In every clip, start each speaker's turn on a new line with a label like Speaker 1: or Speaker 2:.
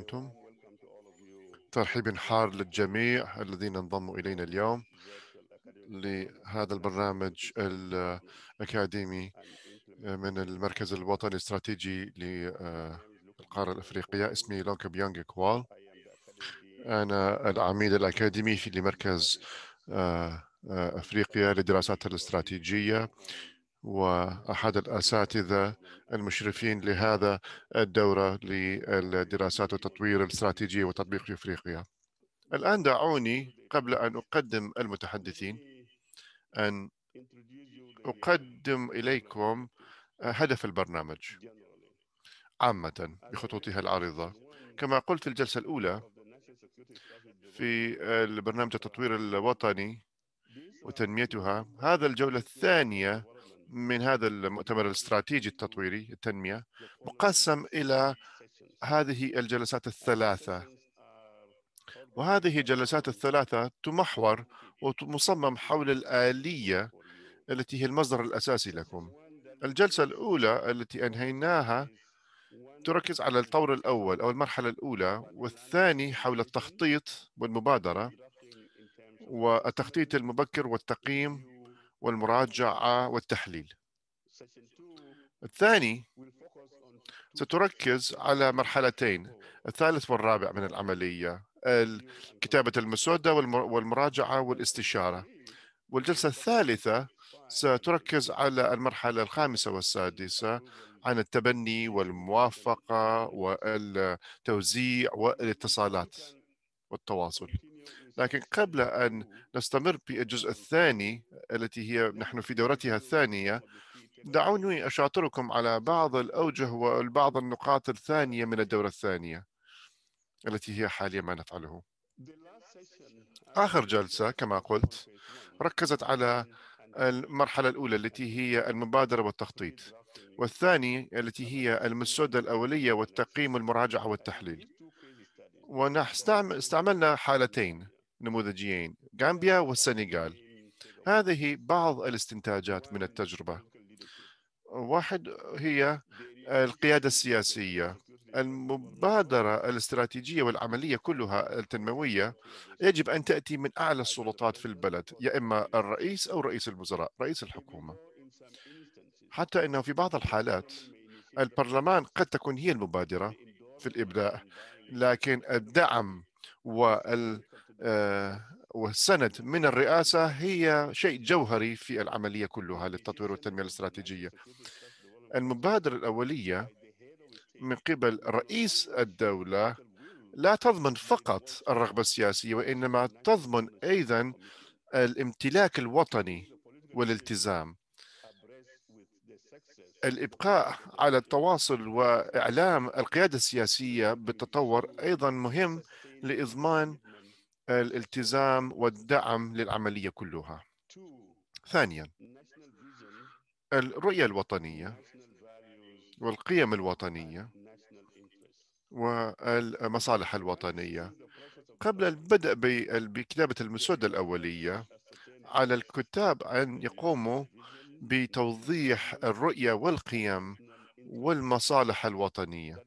Speaker 1: أنتم ترحيب حار للجميع الذين انضموا إلينا اليوم لهذا البرنامج الأكاديمي آه، من المركز الوطني الاستراتيجي للقارة الأفريقية اسمي لونك بيونغ كوال أنا العميد الأكاديمي في لمركز آه، آه، أفريقيا للدراسات الاستراتيجية وأحد الأساتذة المشرفين لهذا الدورة للدراسات والتطوير الاستراتيجيه والتطبيق في أفريقيا الآن دعوني قبل أن أقدم المتحدثين أن أقدم إليكم هدف البرنامج عامة بخطوطها العريضة كما قلت في الجلسة الأولى في البرنامج التطوير الوطني وتنميتها هذا الجولة الثانية من هذا المؤتمر الاستراتيجي التطويري التنمية مقسم إلى هذه الجلسات الثلاثة وهذه الجلسات الثلاثة تمحور ومصمم حول الآلية التي هي المصدر الأساسي لكم الجلسة الأولى التي أنهيناها تركز على الطور الأول أو المرحلة الأولى والثاني حول التخطيط والمبادرة والتخطيط المبكر والتقييم والمراجعة والتحليل الثاني ستركز على مرحلتين الثالث والرابع من العملية كتابة المسودة والمراجعة والاستشارة والجلسة الثالثة ستركز على المرحلة الخامسة والسادسة عن التبني والموافقة والتوزيع والاتصالات والتواصل لكن قبل أن نستمر بالجزء الثاني التي هي نحن في دورتها الثانية دعوني أشاطركم على بعض الأوجه والبعض النقاط الثانية من الدورة الثانية التي هي حاليا ما نفعله آخر جلسة كما قلت ركزت على المرحلة الأولى التي هي المبادرة والتخطيط والثاني التي هي المسودة الأولية والتقييم والمراجعة والتحليل ونحن استعملنا حالتين نموذجيين غامبيا والسنغال هذه بعض الاستنتاجات من التجربة واحد هي القيادة السياسية المبادرة الاستراتيجية والعملية كلها التنموية يجب أن تأتي من أعلى السلطات في البلد يا إما الرئيس أو رئيس الوزراء رئيس الحكومة حتى أنه في بعض الحالات البرلمان قد تكون هي المبادرة في الإبداع لكن الدعم وال آه، والسند من الرئاسة هي شيء جوهري في العملية كلها للتطوير والتنمية الاستراتيجية المبادرة الأولية من قبل رئيس الدولة لا تضمن فقط الرغبة السياسية وإنما تضمن أيضا الامتلاك الوطني والالتزام الإبقاء على التواصل وإعلام القيادة السياسية بالتطور أيضا مهم لإضمان الالتزام والدعم للعملية كلها ثانيا الرؤية الوطنية والقيم الوطنية والمصالح الوطنية قبل البدء بكتابة المسودة الأولية على الكتاب أن يقوموا بتوضيح الرؤية والقيم والمصالح الوطنية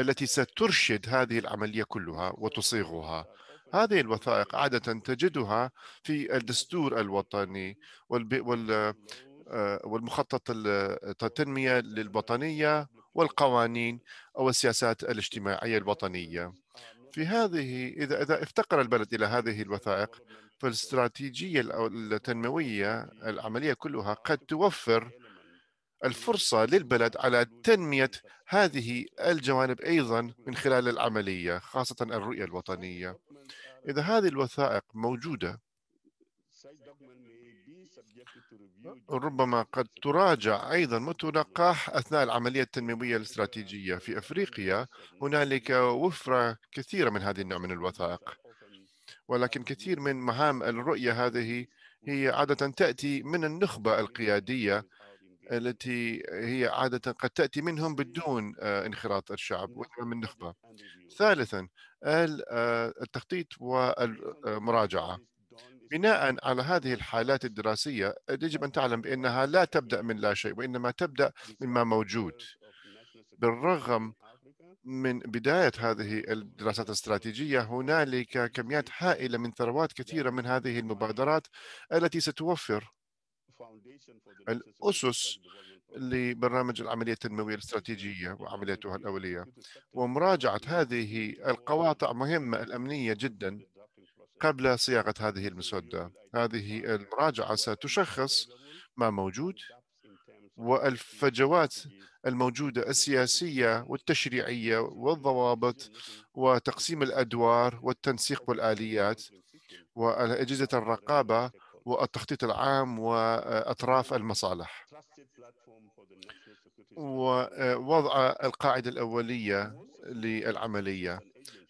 Speaker 1: التي سترشد هذه العملية كلها وتصيغها هذه الوثائق عادة تجدها في الدستور الوطني آه، والمخطط التنمية للوطنية والقوانين أو السياسات الاجتماعية الوطنية في هذه إذا إذا افتقر البلد إلى هذه الوثائق فالاستراتيجية التنموية العملية كلها قد توفر الفرصة للبلد على تنمية هذه الجوانب أيضا من خلال العملية خاصة الرؤية الوطنية إذا هذه الوثائق موجودة ربما قد تراجع أيضا وتلقح أثناء العملية التنموية الاستراتيجية في أفريقيا هنالك وفرة كثيرة من هذه النوع من الوثائق ولكن كثير من مهام الرؤية هذه هي عادة تأتي من النخبة القيادية التي هي عادة قد تأتي منهم إيه. بدون آه، انخراط الشعب إيه. وإنما من نخبة ثالثا إيه. آه، التخطيط والمراجعة آه، بناء على هذه الحالات الدراسية يجب أن تعلم بأنها لا تبدأ من لا شيء وإنما تبدأ مما موجود بالرغم من بداية هذه الدراسات الاستراتيجية هنالك كميات هائلة من ثروات كثيرة من هذه المبادرات التي ستوفر الأسس لبرنامج العملية التنموية الاستراتيجية وعملياتها الأولية ومراجعة هذه القواطع مهمة الأمنية جدا قبل صياغة هذه المسودة هذه المراجعة ستشخص ما موجود والفجوات الموجودة السياسية والتشريعية والضوابط وتقسيم الأدوار والتنسيق والآليات وأجهزة الرقابة والتخطيط العام وأطراف المصالح ووضع القاعدة الأولية للعملية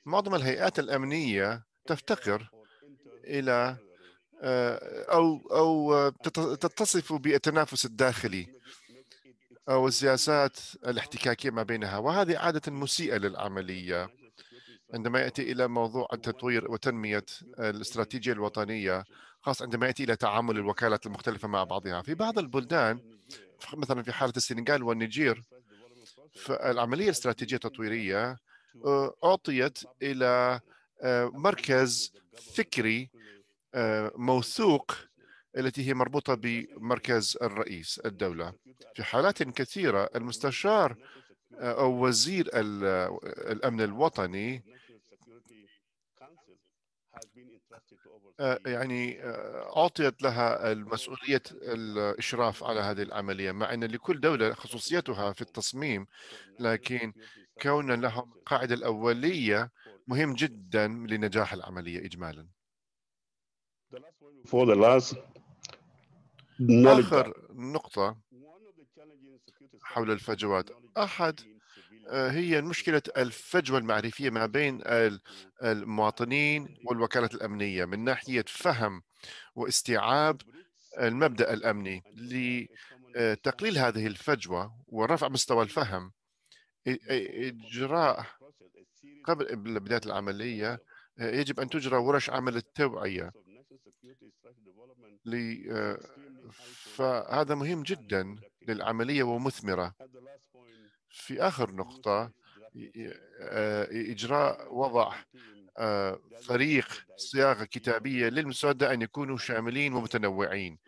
Speaker 1: معظم الهيئات الأمنية تفتقر إلى آه، أو أو تتصف بالتنافس الداخلي أو السياسات الاحتكاكية ما بينها وهذه عادة مسيئة للعملية عندما يأتي إلى موضوع التطوير وتنمية الاستراتيجية الوطنية خاصة عندما يأتي إلى تعامل الوكالات المختلفة مع بعضها في بعض البلدان مثلا في حالة السنغال والنيجير فالعملية الاستراتيجية التطويرية آه، أعطيت إلى آه، مركز فكري آه، موثوق التي هي مربوطة بمركز الرئيس الدولة في حالات كثيرة المستشار أو وزير الأمن الوطني آه، يعني آه، أعطيت لها المسؤولية الإشراف على هذه العملية مع أن لكل دولة خصوصيتها في التصميم لكن كون لهم القاعدة الأولية مهم جدا لنجاح العملية إجمالا آخر نقطة حول الفجوات أحد آه، هي مشكلة الفجوة المعرفية ما بين المواطنين إيه. والوكالات الأمنية من ناحية فهم واستيعاب المبدأ الأمني لتقليل آه، هذه الفجوة ورفع مستوى الفهم إجراء قبل بداية العملية آه، يجب أن تجرى ورش عمل التوعية فهذا مهم جدا للعملية ومثمرة في آخر نقطة آه، إجراء وضع آه، فريق صياغة كتابية للمسودة أن يكونوا شاملين ومتنوعين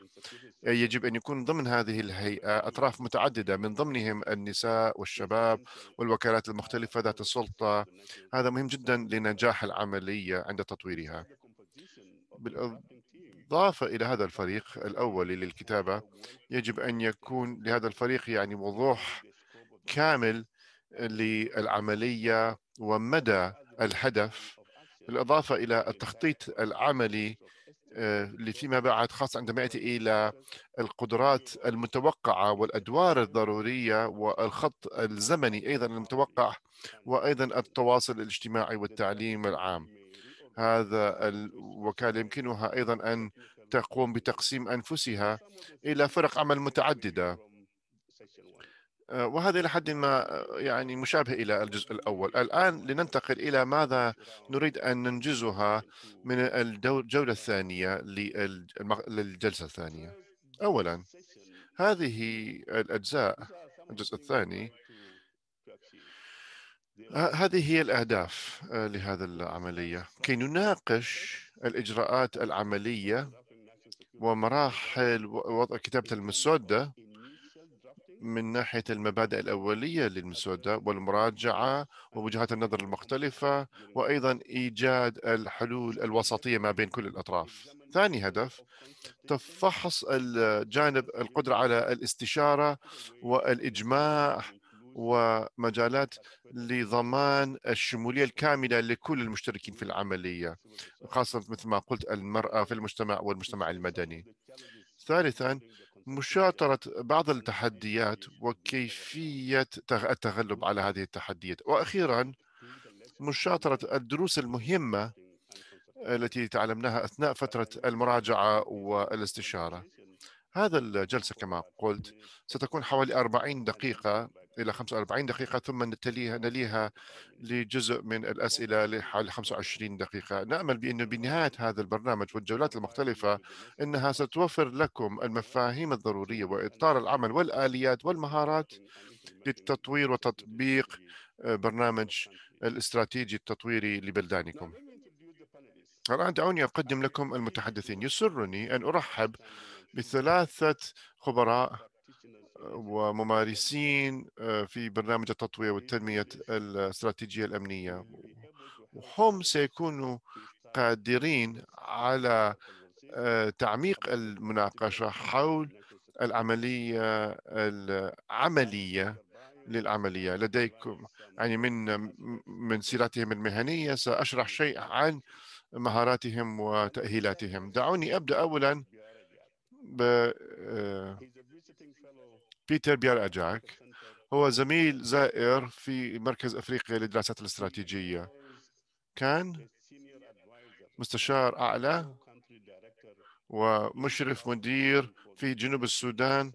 Speaker 1: يجب أن يكون ضمن هذه الهيئة أطراف متعددة من ضمنهم النساء والشباب والوكالات المختلفة ذات السلطة هذا مهم جدا لنجاح العملية عند تطويرها بالإضافة إلى هذا الفريق الأول للكتابة يجب أن يكون لهذا الفريق يعني وضوح كامل للعملية ومدى الهدف بالإضافة إلى التخطيط العملي آه، فيما بعد خاصة عندما يأتي إلى القدرات المتوقعة والأدوار الضرورية والخط الزمني أيضا المتوقع وأيضا التواصل الاجتماعي والتعليم العام هذا الوكالة يمكنها أيضا أن تقوم بتقسيم أنفسها إلى فرق عمل متعددة آه، وهذا إلى حد ما آه، يعني مشابه إلى الجزء الأول الآن لننتقل إلى ماذا نريد أن ننجزها من الجولة الثانية للجلسة الثانية أولا هذه الأجزاء الجزء الثاني آه، هذه هي الأهداف لهذا العملية كي نناقش الإجراءات العملية ومراحل وضع كتابة المسودة من ناحية المبادئ الأولية للمسودة والمراجعة ووجهات النظر المختلفة وأيضا إيجاد الحلول الوسطية ما بين كل الأطراف ثاني هدف تفحص الجانب القدرة على الاستشارة والإجماع ومجالات لضمان الشمولية الكاملة لكل المشتركين في العملية خاصة مثل ما قلت المرأة في المجتمع والمجتمع المدني ثالثا مشاطرة بعض التحديات وكيفية التغلب على هذه التحديات وأخيرا مشاطرة الدروس المهمة التي تعلمناها أثناء فترة المراجعة والاستشارة هذا الجلسة كما قلت ستكون حوالي 40 دقيقة إلى 45 دقيقة ثم نتليها نليها لجزء من الأسئلة لحوالي 25 دقيقة نأمل بأنه بنهاية هذا البرنامج والجولات المختلفة أنها ستوفر لكم المفاهيم الضرورية وإطار العمل والآليات والمهارات للتطوير وتطبيق آه، برنامج الاستراتيجي التطويري لبلدانكم الآن دعوني أقدم لكم المتحدثين يسرني أن أرحب بثلاثة خبراء وممارسين آه، في برنامج التطوير والتنمية الاستراتيجية الأمنية وهم سيكونوا قادرين على آه، تعميق المناقشة حول العملية العملية للعملية لديكم يعني من من سيرتهم المهنية سأشرح شيء عن مهاراتهم وتأهيلاتهم دعوني أبدأ أولا بيتر بيار أجاك هو زميل زائر في مركز أفريقيا للدراسات الاستراتيجية كان مستشار أعلى ومشرف مدير في جنوب السودان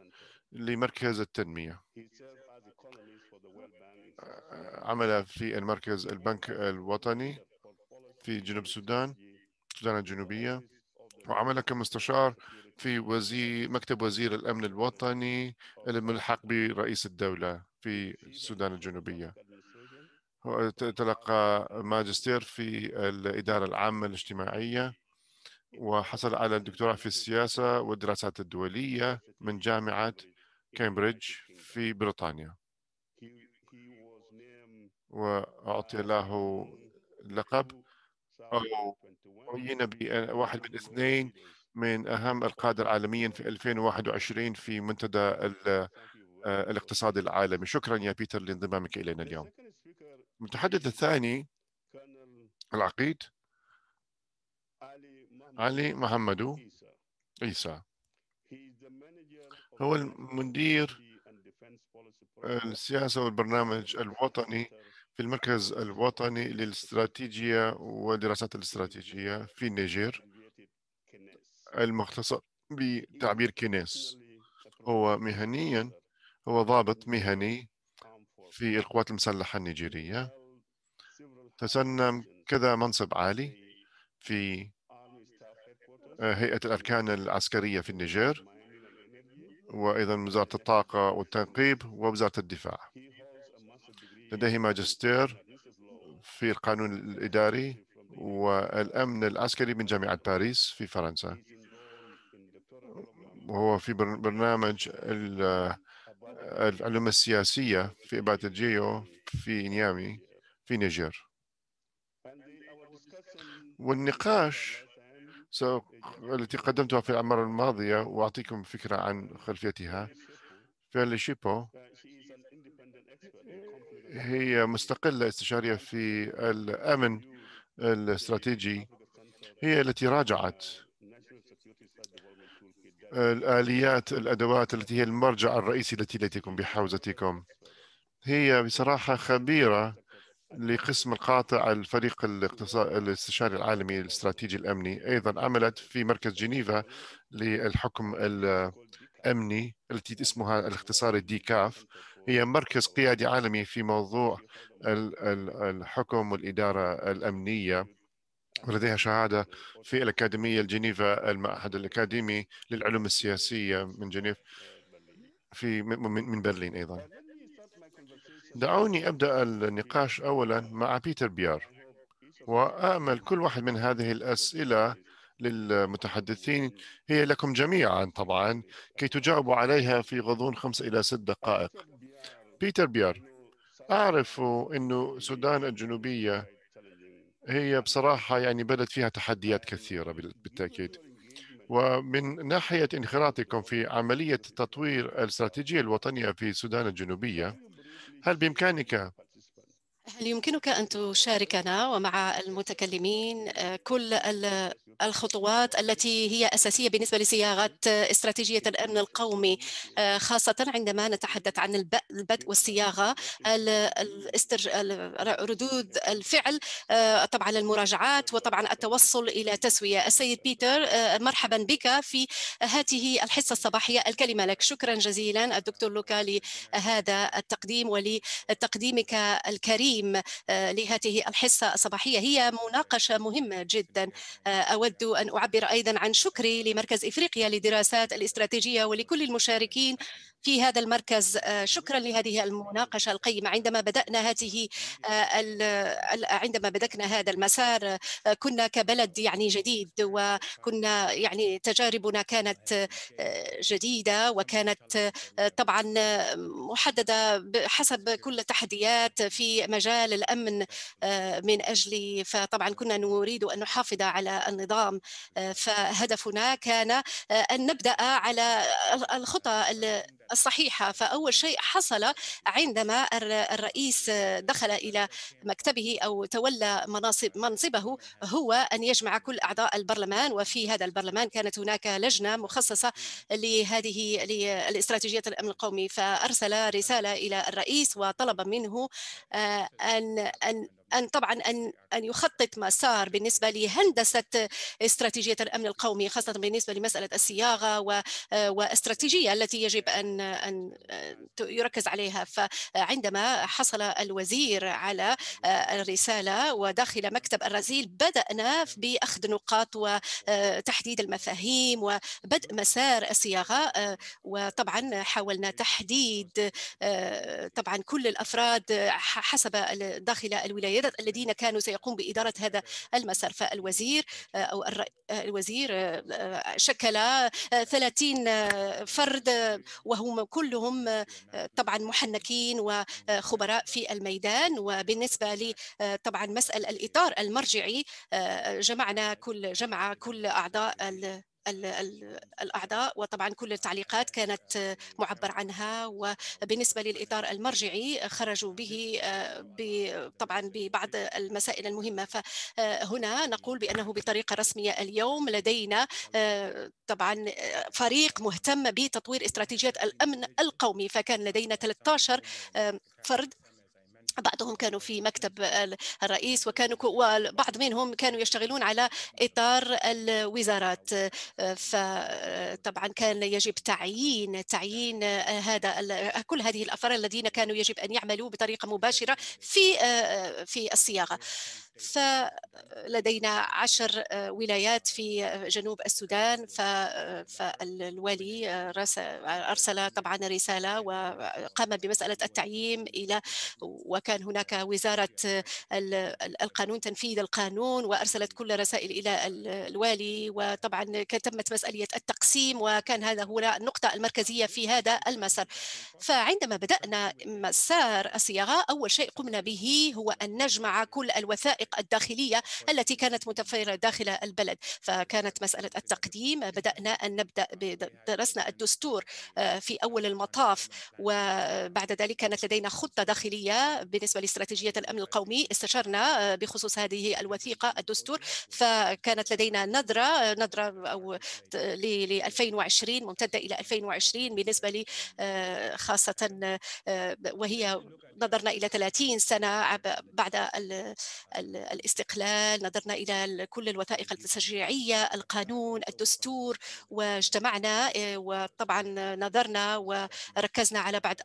Speaker 1: لمركز التنمية آه، عمل في المركز البنك الوطني في جنوب السودان السودان الجنوبية وعمل كمستشار في وزير مكتب وزير الأمن الوطني الملحق برئيس الدولة في السودان الجنوبية تلقى ماجستير في الإدارة العامة الاجتماعية وحصل على الدكتوراه في السياسة والدراسات الدولية من جامعة كامبريدج في بريطانيا وأعطي له لقب أو عين بواحد من اثنين من أهم القادة عالميا في 2021 في منتدى آه، الاقتصاد العالمي شكرا يا بيتر لانضمامك إلينا اليوم المتحدث الثاني العقيد علي محمد عيسى هو المدير السياسة والبرنامج الوطني في المركز الوطني للاستراتيجية والدراسات الاستراتيجية في النيجر المختصر بتعبير كينيس هو مهنيا هو ضابط مهني في القوات المسلحة النيجيرية تسنم كذا منصب عالي في آه، هيئة الأركان العسكرية في النيجير وأيضا وزارة الطاقة والتنقيب ووزارة الدفاع لديه ماجستير في القانون الإداري والأمن العسكري من جامعة باريس في فرنسا وهو في برنامج العلوم السياسية في إبادة الجيو في نيامي في نيجر والنقاش التي قدمتها في الأعمار الماضية وأعطيكم فكرة عن خلفيتها شيبو هي مستقلة استشارية في الأمن الاستراتيجي هي التي راجعت الآليات الأدوات التي هي المرجع الرئيسي التي لديكم بحوزتكم هي بصراحة خبيرة لقسم القاطع الفريق الاستشاري العالمي الاستراتيجي الأمني أيضا عملت في مركز جنيفا للحكم الأمني التي اسمها الاختصار كاف هي مركز قيادي عالمي في موضوع الحكم والإدارة الأمنية ولديها شهادة في الأكاديمية الجنيفا المعهد الأكاديمي للعلوم السياسية من جنيف في من برلين أيضا دعوني أبدأ النقاش أولا مع بيتر بيار وآمل كل واحد من هذه الأسئلة للمتحدثين هي لكم جميعا طبعا كي تجاوبوا عليها في غضون خمس إلى ست دقائق بيتر بيار أعرف أن السودان الجنوبية هي بصراحة يعني بلد فيها تحديات كثيرة بالتأكيد ومن ناحية انخراطكم في عملية تطوير الاستراتيجية الوطنية في السودان الجنوبية هل بإمكانك
Speaker 2: هل يمكنك أن تشاركنا ومع المتكلمين آه، كل الخطوات التي هي أساسية بالنسبة لصياغة استراتيجية الأمن القومي آه، خاصة عندما نتحدث عن البدء والصياغة ردود الفعل آه، طبعا المراجعات وطبعا التوصل إلى تسوية السيد بيتر مرحبا بك في هذه الحصة الصباحية الكلمة لك شكرا جزيلا الدكتور لوكا لهذا التقديم ولتقديمك الكريم تقديم آه، لهذه الحصة الصباحية هي مناقشة مهمة جدا آه، أود أن أعبر أيضا عن شكري لمركز إفريقيا للدراسات الاستراتيجية ولكل المشاركين في هذا المركز آه، شكرا لهذه المناقشة القيمة عندما بدأنا هذه آه، عندما بدأنا هذا المسار آه، كنا كبلد يعني جديد وكنا يعني تجاربنا كانت جديدة وكانت طبعا محددة حسب كل التحديات في مجال الأمن من أجل فطبعا كنا نريد أن نحافظ على النظام فهدفنا كان أن نبدأ على الخطى الصحيحة فأول شيء حصل عندما الرئيس دخل إلى مكتبه أو تولى مناصب منصبه هو أن يجمع كل أعضاء البرلمان وفي هذا البرلمان كانت هناك لجنة مخصصة لهذه لاستراتيجية الأمن القومي فأرسل رسالة إلى الرئيس وطلب منه آه، أن أن أن طبعا أن أن يخطط مسار بالنسبة لهندسة استراتيجية الأمن القومي خاصة بالنسبة لمسألة الصياغة واستراتيجية التي يجب أن أن آه، يركز عليها فعندما حصل الوزير على آه، الرسالة وداخل مكتب الرزيل بدأنا بأخذ نقاط وتحديد آه، المفاهيم وبدء مسار الصياغة وطبعا حاولنا تحديد طبعا كل الأفراد حسب داخل الولايات القيادة الذين كانوا سيقوم بإدارة هذا المسار فالوزير آه، أو آه، الوزير آه، شكل 30 فرد وهم كلهم طبعا محنكين وخبراء في الميدان وبالنسبة لطبعا مسألة الإطار المرجعي جمعنا كل جمع كل أعضاء الأعضاء وطبعا كل التعليقات كانت معبر عنها وبالنسبة للإطار المرجعي خرجوا به آه، طبعا ببعض المسائل المهمة فهنا نقول بأنه بطريقة رسمية اليوم لدينا آه، طبعا فريق مهتم بتطوير استراتيجية الأمن القومي فكان لدينا 13 آه، فرد بعضهم كانوا في مكتب الرئيس وكانوا وبعض منهم كانوا يشتغلون على اطار الوزارات فطبعا كان يجب تعيين تعيين هذا كل هذه الافراد الذين كانوا يجب ان يعملوا بطريقه مباشره في في الصياغه فلدينا عشر ولايات في جنوب السودان فالوالي ارسل طبعا رساله وقام بمساله التعيين الى وكان كان هناك وزارة القانون تنفيذ القانون وأرسلت كل الرسائل إلى الوالي وطبعا تمت مسألة التقسيم وكان هذا هو النقطة المركزية في هذا المسار فعندما بدأنا مسار الصياغة أول شيء قمنا به هو أن نجمع كل الوثائق الداخلية التي كانت متفيرة داخل البلد فكانت مسألة التقديم بدأنا أن نبدأ درسنا الدستور آه، في أول المطاف وبعد ذلك كانت لدينا خطة داخلية بالنسبة لاستراتيجية الأمن القومي استشرنا آه، بخصوص هذه الوثيقة الدستور فكانت لدينا نظرة آه، نظرة أو ل 2020 ممتدة إلى 2020 بالنسبة لي آه، خاصة وهي نظرنا إلى 30 سنة بعد الاستقلال نظرنا إلى كل الوثائق التشريعية القانون الدستور واجتمعنا وطبعا نظرنا وركزنا على بعض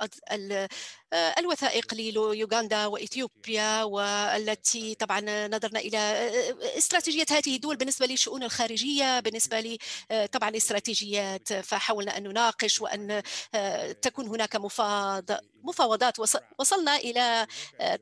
Speaker 2: الوثائق ليوغا أوغندا وإثيوبيا والتي طبعا نظرنا إلى آه، آه، استراتيجية هذه الدول بالنسبة للشؤون الخارجية بالنسبة ل آه، طبعا استراتيجيات فحاولنا أن نناقش وأن تكون هناك مفاوضات وصلنا إلى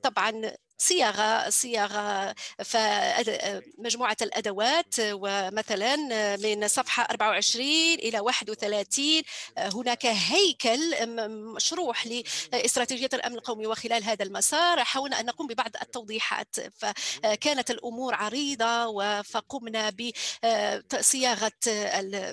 Speaker 2: طبعا صياغه صياغه فمجموعه الادوات ومثلا من صفحه 24 الى 31 هناك هيكل مشروح لاستراتيجيه الامن القومي وخلال هذا المسار حاولنا ان نقوم ببعض التوضيحات فكانت الامور عريضه فقمنا بصياغه آه،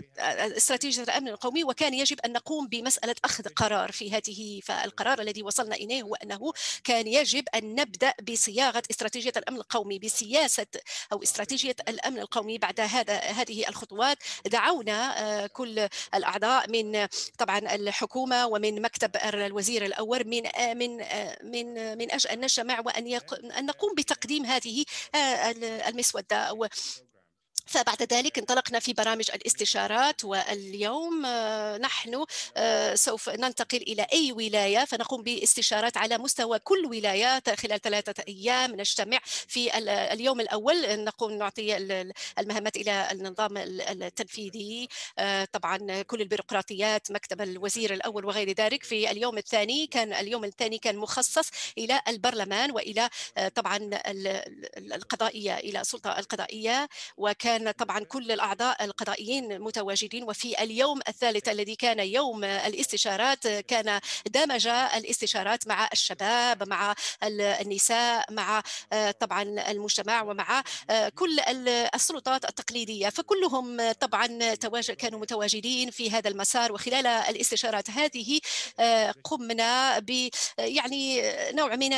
Speaker 2: استراتيجيه الامن القومي وكان يجب ان نقوم بمساله اخذ قرار في هذه فالقرار الذي وصلنا اليه هو انه كان يجب ان نبدا بصياغه استراتيجيه الامن القومي بسياسه او استراتيجيه الامن القومي بعد هذا هذه الخطوات دعونا آه، كل الاعضاء من طبعا الحكومه ومن مكتب الوزير الاول من آه، آه، من من من اجل ان نجتمع وان ان نقوم بتقديم هذه المسوده فبعد ذلك انطلقنا في برامج الاستشارات واليوم آه، نحن آه، سوف ننتقل إلى أي ولاية فنقوم باستشارات على مستوى كل ولاية خلال ثلاثة أيام نجتمع في اليوم الأول نقوم نعطي المهمات إلى النظام التنفيذي آه، طبعا كل البيروقراطيات مكتب الوزير الأول وغير ذلك في اليوم الثاني كان اليوم الثاني كان مخصص إلى البرلمان وإلى طبعا القضائية إلى السلطة القضائية وكان كان طبعا كل الأعضاء القضائيين متواجدين وفي اليوم الثالث الذي كان يوم الاستشارات كان دمج الاستشارات مع الشباب مع النساء مع آه، طبعا المجتمع ومع آه، كل السلطات التقليدية فكلهم طبعا كانوا متواجدين في هذا المسار وخلال الاستشارات هذه آه، قمنا ب يعني نوع من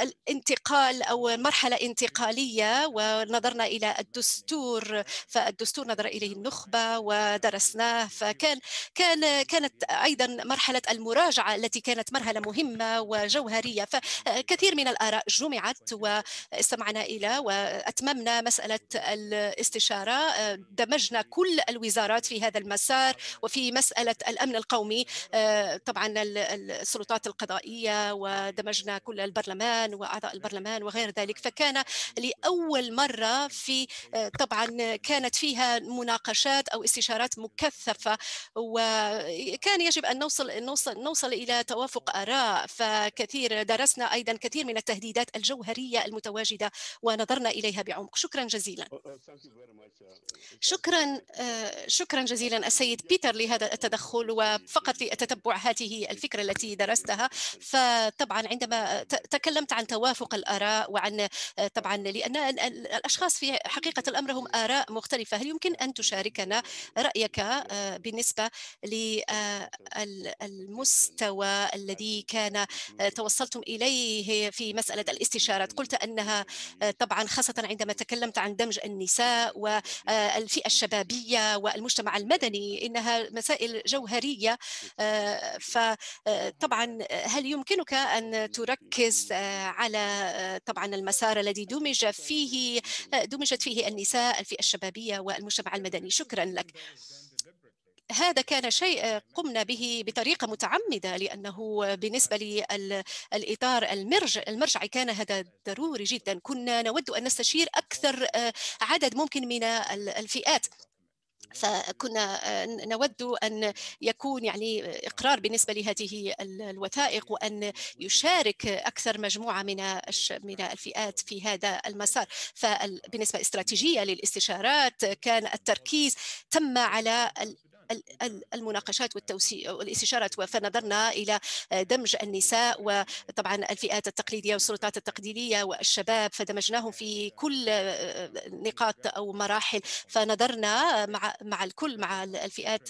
Speaker 2: الانتقال أو مرحلة انتقالية ونظرنا إلى الدستور الدستور فالدستور نظر اليه النخبه ودرسناه فكان كان كانت ايضا مرحله المراجعه التي كانت مرحله مهمه وجوهريه فكثير من الاراء جمعت واستمعنا الى واتممنا مساله الاستشاره دمجنا كل الوزارات في هذا المسار وفي مساله الامن القومي طبعا السلطات القضائيه ودمجنا كل البرلمان واعضاء البرلمان وغير ذلك فكان لاول مره في طبعا طبعا كانت فيها مناقشات أو استشارات مكثفة وكان يجب أن نوصل, نوصل, نوصل إلى توافق آراء فكثير درسنا أيضا كثير من التهديدات الجوهرية المتواجدة ونظرنا إليها بعمق شكرا جزيلا oh, oh, uh, شكرا آه، شكرا جزيلا السيد بيتر لهذا التدخل وفقط لأتتبع هذه الفكرة التي درستها فطبعا عندما تكلمت عن توافق الآراء وعن آه، طبعا لأن الأشخاص في حقيقة الأمر لهم آراء مختلفة هل يمكن أن تشاركنا رأيك آه، بالنسبة للمستوى آه، الذي كان آه، توصلتم إليه في مسألة الاستشارات قلت أنها طبعا خاصة عندما تكلمت عن دمج النساء والفئة الشبابية والمجتمع المدني إنها مسائل جوهرية فطبعا هل يمكنك أن تركز على طبعا المسار الذي دمج فيه دمجت فيه النساء الفئة الشبابية والمجتمع المدني شكرا لك هذا كان شيء قمنا به بطريقه متعمده لانه بالنسبه للاطار المرج المرجعي كان هذا ضروري جدا كنا نود ان نستشير اكثر آه، عدد ممكن من الفئات فكنا آه، نود ان يكون يعني اقرار بالنسبه لهذه الوثائق وان يشارك اكثر مجموعه من من الفئات في هذا المسار فبالنسبه استراتيجيه للاستشارات كان التركيز تم على المناقشات والتوسيع والاستشارات فنظرنا إلى دمج النساء وطبعا الفئات التقليدية والسلطات التقليدية والشباب فدمجناهم في كل آه، نقاط أو مراحل فنظرنا مع مع الكل مع الفئات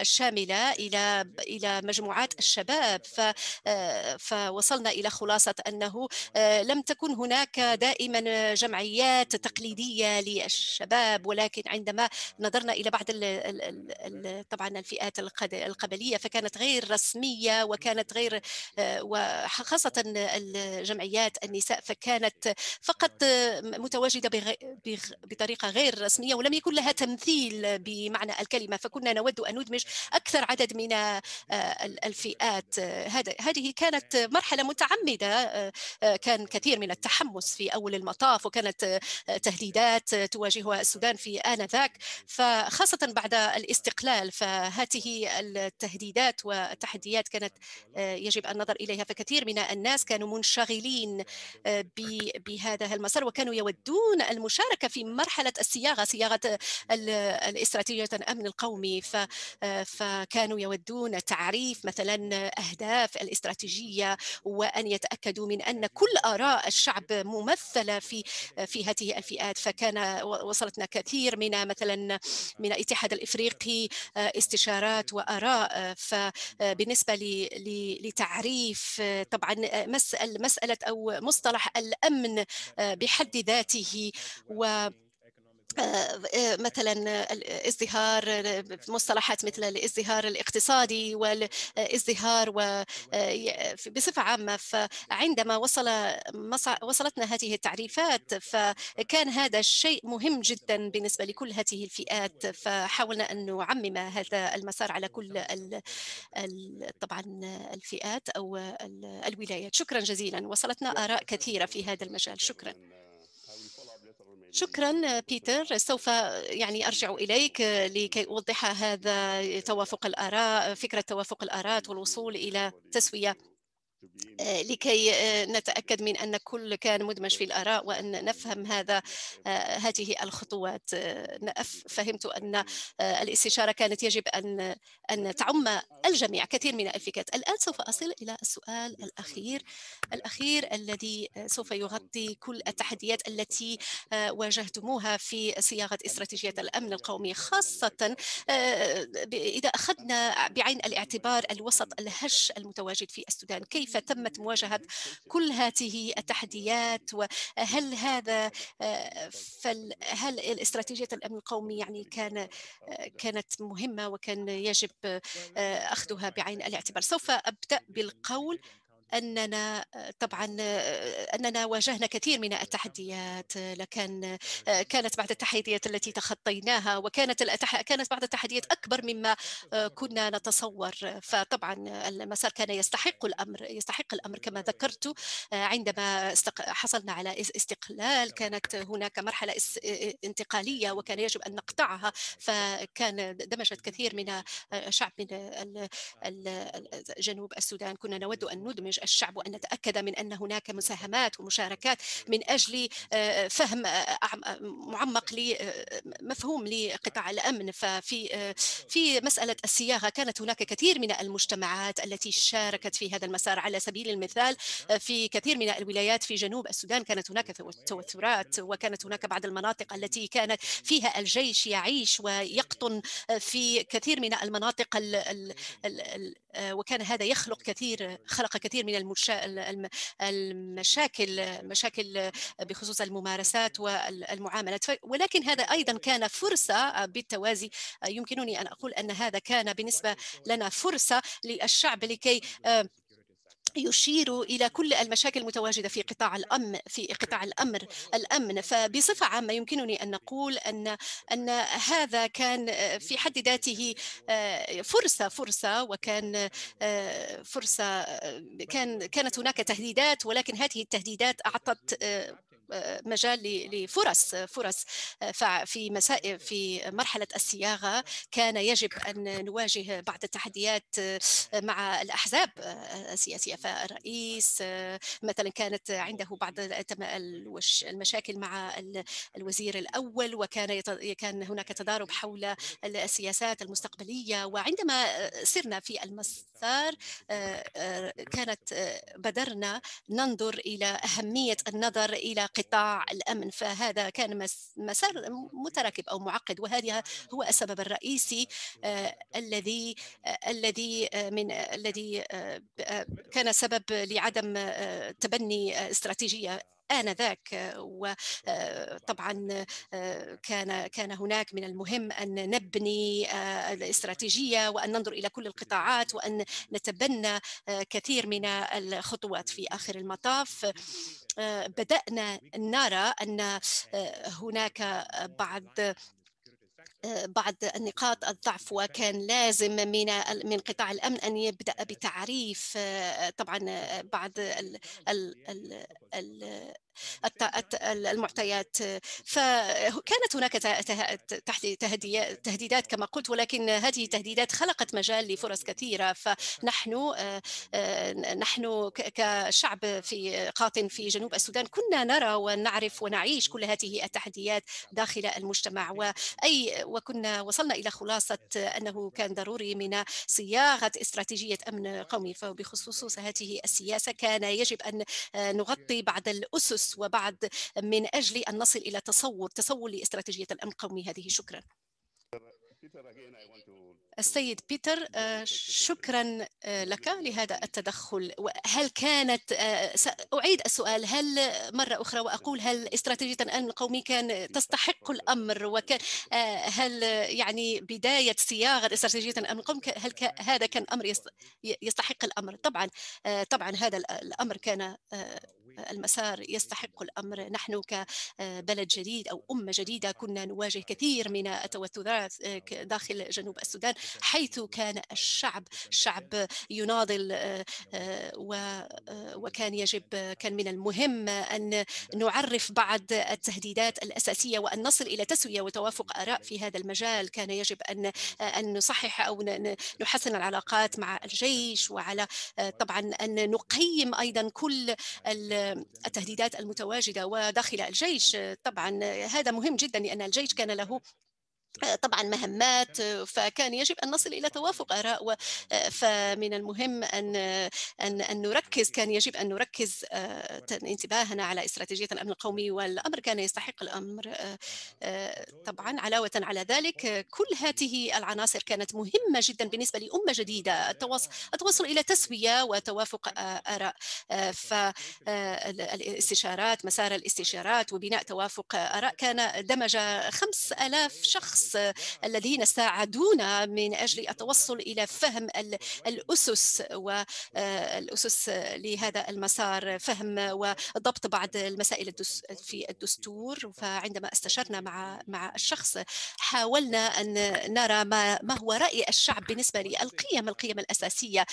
Speaker 2: الشاملة إلى إلى مجموعات الشباب آه، فوصلنا إلى خلاصة أنه آه، لم تكن هناك دائما جمعيات تقليدية للشباب ولكن عندما نظرنا إلى بعض ال ال ال طبعا الفئات القبليه فكانت غير رسميه وكانت غير آه، وخاصه الجمعيات النساء فكانت فقط نعم. متواجده بطريقه غير رسميه ولم يكن لها تمثيل بمعنى الكلمه فكنا نود ان ندمج نعم. اكثر عدد من آه، الفئات هذا هذه كانت مرحله متعمده آه، كان كثير من التحمس في اول المطاف وكانت تهديدات تواجهها السودان في انذاك فخاصه بعد الاستقلال فهذه التهديدات والتحديات كانت آه، يجب النظر إليها فكثير من الناس كانوا منشغلين آه، بهذا المسار وكانوا يودون المشاركة في مرحلة الصياغة صياغة الاستراتيجية الأمن القومي آه، فكانوا يودون تعريف مثلا أهداف الاستراتيجية وأن يتأكدوا من أن كل آراء الشعب ممثلة في في هذه الفئات فكان وصلتنا كثير من مثلا من الاتحاد الافريقي استشارات وآراء فبالنسبة لتعريف طبعا مسألة أو مصطلح الأمن بحد ذاته و آه، آه، مثلا الازدهار آه، مصطلحات مثل الازدهار الاقتصادي والازدهار بصفة عامة فعندما وصل وصلتنا هذه التعريفات فكان هذا الشيء مهم جدا بالنسبة لكل هذه الفئات فحاولنا أن نعمم هذا المسار على كل ال طبعا الفئات أو الولايات شكرا جزيلا وصلتنا آراء كثيرة في هذا المجال شكرا شكرا بيتر سوف يعني ارجع اليك آه، لكي اوضح هذا توافق الاراء فكره توافق الاراء والوصول الى تسويه آه، لكي آه، نتاكد من ان كل كان مدمج في الاراء وان نفهم هذا آه، هذه الخطوات فهمت ان الاستشاره كانت يجب ان ان تعم الجميع كثير من الفكرات الان سوف اصل الى السؤال الاخير الاخير الذي سوف يغطي كل التحديات التي واجهتموها في صياغه استراتيجيه الامن القومي خاصه اذا اخذنا بعين الاعتبار الوسط الهش المتواجد في السودان كيف كيف تمت مواجهة كل هذه التحديات وهل هذا هل الاستراتيجية الأمن القومي يعني كان كانت مهمة وكان يجب أخذها بعين الاعتبار سوف أبدأ بالقول أننا طبعا أننا واجهنا كثير من التحديات لكن كانت بعض التحديات التي تخطيناها وكانت كانت بعض التحديات أكبر مما كنا نتصور فطبعا المسار كان يستحق الأمر يستحق الأمر كما ذكرت عندما حصلنا على استقلال كانت هناك مرحلة انتقالية وكان يجب أن نقطعها فكان دمجت كثير من شعب من جنوب السودان كنا نود أن ندمج الشعب وأن نتأكد من أن هناك مساهمات ومشاركات من أجل آه، آه، فهم آه، معمق لمفهوم لقطاع الأمن ففي في مسألة الصياغة كانت هناك كثير من المجتمعات التي شاركت في هذا المسار على سبيل المثال في كثير من الولايات في جنوب السودان كانت هناك توترات وكانت هناك بعض المناطق التي كانت فيها الجيش يعيش ويقطن في كثير من المناطق الـ الـ الـ وكان هذا يخلق كثير خلق كثير من من المشا... المشاكل مشاكل بخصوص الممارسات والمعاملات ولكن هذا أيضا كان فرصة بالتوازي يمكنني أن أقول أن هذا كان بالنسبة لنا فرصة للشعب لكي آه، يشير الى كل المشاكل المتواجده في قطاع الامن في قطاع الامر الامن فبصفه عامه يمكنني ان نقول ان ان هذا كان آه، في حد ذاته آه، فرصه فرصه وكان آه، فرصه كان كانت هناك تهديدات ولكن هذه التهديدات اعطت مجال لفرص فرص في مسائل في مرحله الصياغه كان يجب ان نواجه بعض التحديات مع الاحزاب السياسيه فالرئيس مثلا كانت عنده بعض المشاكل مع الوزير الأول وكان كان هناك تضارب حول السياسات المستقبلية وعندما سرنا في المسار آه، آه، كانت آه، بدرنا ننظر إلى أهمية النظر إلى قطاع الأمن فهذا كان مسار متراكب أو معقد وهذا هو السبب الرئيسي الذي الذي من الذي كان سبب لعدم آه، تبني آه، استراتيجيه آنذاك وطبعا آه، كان كان هناك من المهم أن نبني الاستراتيجية وأن ننظر إلى كل القطاعات وأن نتبنى كثير من الخطوات في آخر المطاف بدأنا نرى أن هناك بعض آه، بعض نقاط الضعف وكان لازم من من قطاع الامن ان يبدا بتعريف آه، طبعا آه، بعض ال ال ال آه، المعطيات فكانت هناك تهديدات كما قلت ولكن هذه التهديدات خلقت مجال لفرص كثيرة فنحن آه، آه، نحن كشعب في قاطن في جنوب السودان كنا نرى ونعرف ونعيش كل هذه التحديات داخل المجتمع وأي وكنا وصلنا إلى خلاصة أنه كان ضروري من صياغة استراتيجية أمن قومي فبخصوص هذه السياسة كان يجب أن نغطي بعض الأسس الأمس وبعد من أجل أن نصل إلى تصور تصور لاستراتيجية الأمن القومي هذه شكرا السيد بيتر آه، شكرا آه، لك لهذا التدخل هل كانت آه، أعيد السؤال هل مرة أخرى وأقول هل استراتيجية الأمن القومي كان تستحق الأمر وكان هل يعني بداية صياغة استراتيجية الأمن القومي هل هذا كان أمر يستحق الأمر طبعا طبعا هذا الأمر كان المسار يستحق الأمر نحن كبلد آه، جديد أو أمة جديدة كنا نواجه كثير من التوترات آه، داخل جنوب السودان حيث كان الشعب شعب يناضل آه، وكان يجب كان من المهم أن نعرف بعض التهديدات الأساسية وأن نصل إلى تسوية وتوافق آراء في هذا المجال كان يجب أن أن نصحح أو نحسن العلاقات مع الجيش وعلى طبعا أن نقيم أيضا كل ال التهديدات المتواجدة وداخل الجيش طبعا هذا مهم جدا لأن الجيش كان له آه، طبعا مهمات آه، فكان يجب ان نصل الى توافق اراء آه، فمن المهم ان ان ان نركز كان يجب ان نركز انتباهنا على استراتيجيه الامن القومي والامر كان يستحق الامر طبعا علاوه على ذلك كل هذه العناصر كانت مهمه جدا بالنسبه لامه جديده التوصل الى تسويه وتوافق اراء فالاستشارات مسار الاستشارات وبناء توافق اراء كان دمج 5000 شخص الأشخاص الذين ساعدونا من أجل التوصل إلى فهم الأسس والأسس آه، لهذا المسار فهم وضبط بعض المسائل في الدستور فعندما استشرنا مع مع الشخص حاولنا أن نرى ما, ما هو رأي الشعب بالنسبة للقيم القيم الأساسية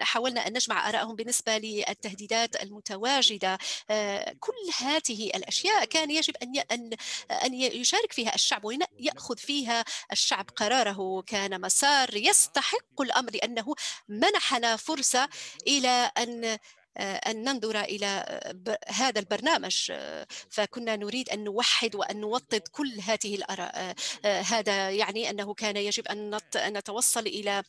Speaker 2: حاولنا أن نجمع آرائهم بالنسبة للتهديدات المتواجدة آه، كل هذه الأشياء كان يجب أن أن يشارك فيها الشعب ياخذ فيها الشعب قراره كان مسار يستحق الامر لانه منحنا فرصه الى ان أن ننظر إلى هذا البرنامج فكنا نريد أن نوحد وأن نوطد كل هذه الآراء هذا يعني أنه كان يجب أن نتوصل إلى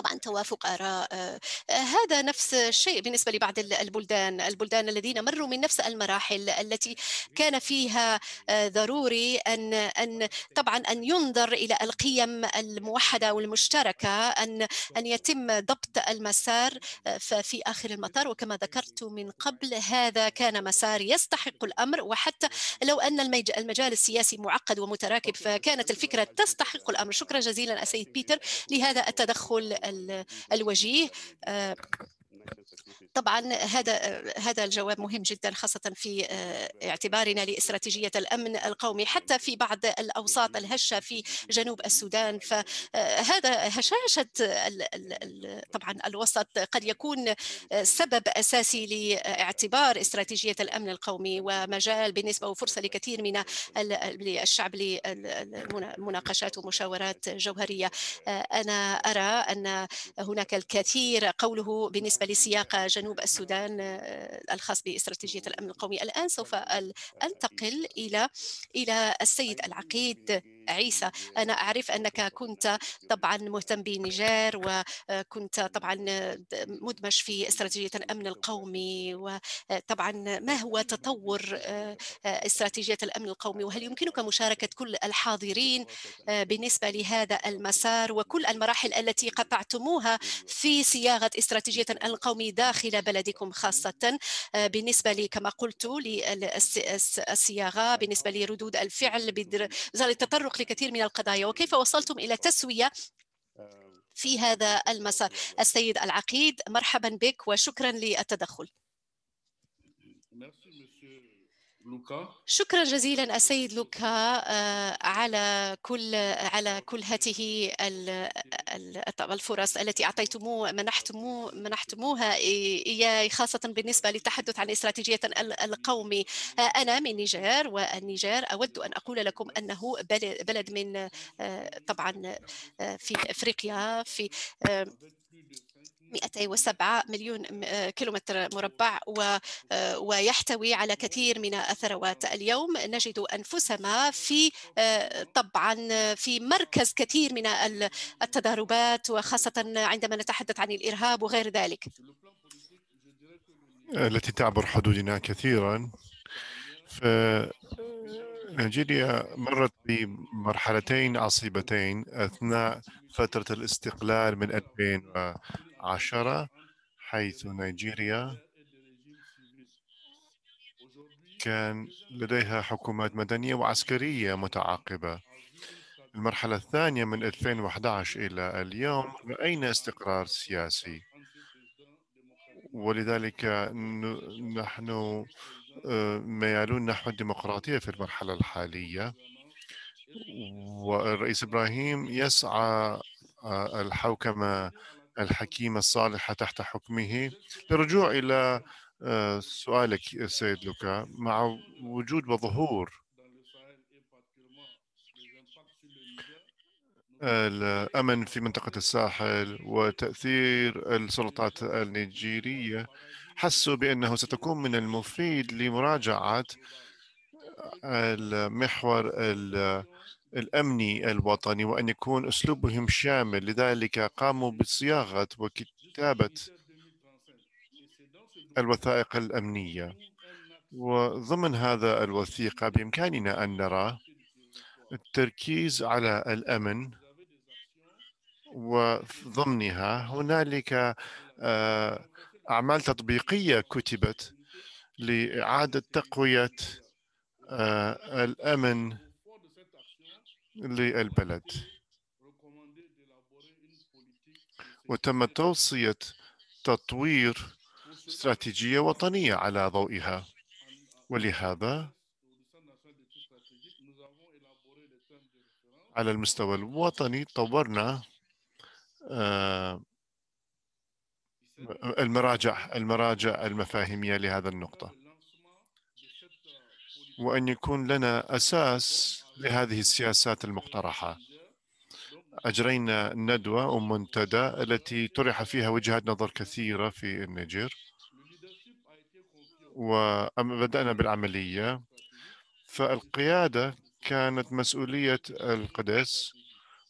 Speaker 2: طبعا توافق آراء آه، آه، هذا نفس الشيء بالنسبة لبعض البلدان البلدان الذين مروا من نفس المراحل التي كان فيها آه، ضروري أن, أن طبعا أن ينظر إلى القيم الموحدة والمشتركة أن, أن يتم ضبط المسار في آخر المطار وكما ذكرت من قبل هذا كان مسار يستحق الأمر وحتى لو أن المجال السياسي معقد ومتراكب فكانت الفكرة تستحق الأمر شكرا جزيلا السيد بيتر لهذا التدخل الوجيه آه، طبعا هذا هذا الجواب مهم جدا خاصه في آه، اعتبارنا لاستراتيجيه الامن القومي حتى في بعض الاوساط الهشه في جنوب السودان فهذا آه، هشاشه طبعا الوسط قد يكون سبب اساسي لاعتبار استراتيجيه الامن القومي ومجال بالنسبه وفرصه لكثير من الشعب لمناقشات ومشاورات جوهريه آه، انا ارى ان هناك الكثير قوله بالنسبه سياق جنوب السودان آه، الخاص باستراتيجيه الامن القومي الان سوف انتقل الى الى السيد العقيد عيسى أنا أعرف أنك كنت طبعا مهتم بنيجير وكنت طبعا مدمج في استراتيجية الأمن القومي وطبعا ما هو تطور استراتيجية الأمن القومي وهل يمكنك مشاركة كل الحاضرين بالنسبة لهذا المسار وكل المراحل التي قطعتموها في صياغة استراتيجية الأمن القومي داخل بلدكم خاصة بالنسبة لي كما قلت للصياغة بالنسبة لردود الفعل بالنسبة للتطرق لكثير من القضايا وكيف وصلتم إلى تسوية في هذا المسار السيد العقيد مرحبا بك وشكرا للتدخل لوكا شكرا جزيلا السيد لوكا آه، على كل على كل هذه الفرص التي اعطيتمو منحتموه منحتموها اياي خاصه بالنسبه للتحدث عن استراتيجيه القومي آه، انا من نيجير والنيجر اود ان اقول لكم انه بلد من آه، طبعا في افريقيا في 207 مليون آه، كيلومتر مربع آه، ويحتوي على كثير من الثروات اليوم نجد أنفسنا في آه، طبعا في مركز كثير من التضاربات وخاصة عندما نتحدث عن الإرهاب وغير ذلك
Speaker 1: التي تعبر حدودنا كثيرا ف نيجيريا مرت بمرحلتين عصيبتين اثناء فتره الاستقلال من 2000 عشرة حيث نيجيريا كان لديها حكومات مدنية وعسكرية متعاقبة المرحلة الثانية من 2011 إلى اليوم رأينا استقرار سياسي ولذلك نحن آه، ميالون نحو الديمقراطية في المرحلة الحالية والرئيس إبراهيم يسعى آه، الحوكمة الحكيمة الصالحة تحت حكمه للرجوع إلى آه، سؤالك السيد لوكا مع وجود وظهور الأمن في منطقة الساحل وتأثير السلطات النيجيرية حسوا بأنه ستكون من المفيد لمراجعة المحور الأمني الوطني وأن يكون أسلوبهم شامل لذلك قاموا بصياغة وكتابة الوثائق الأمنية وضمن هذا الوثيقة بإمكاننا أن نرى التركيز على الأمن وضمنها هنالك آه، أعمال تطبيقية كتبت لإعادة تقوية آه، الأمن للبلد وتم توصية تطوير استراتيجية وطنية على ضوئها ولهذا على المستوى الوطني طورنا آه، المراجع المراجع المفاهيمية لهذا النقطة وأن يكون لنا أساس لهذه السياسات المقترحة أجرينا ندوة ومنتدى التي طرح فيها وجهات نظر كثيرة في النيجر وبدأنا بالعملية فالقيادة كانت مسؤولية القدس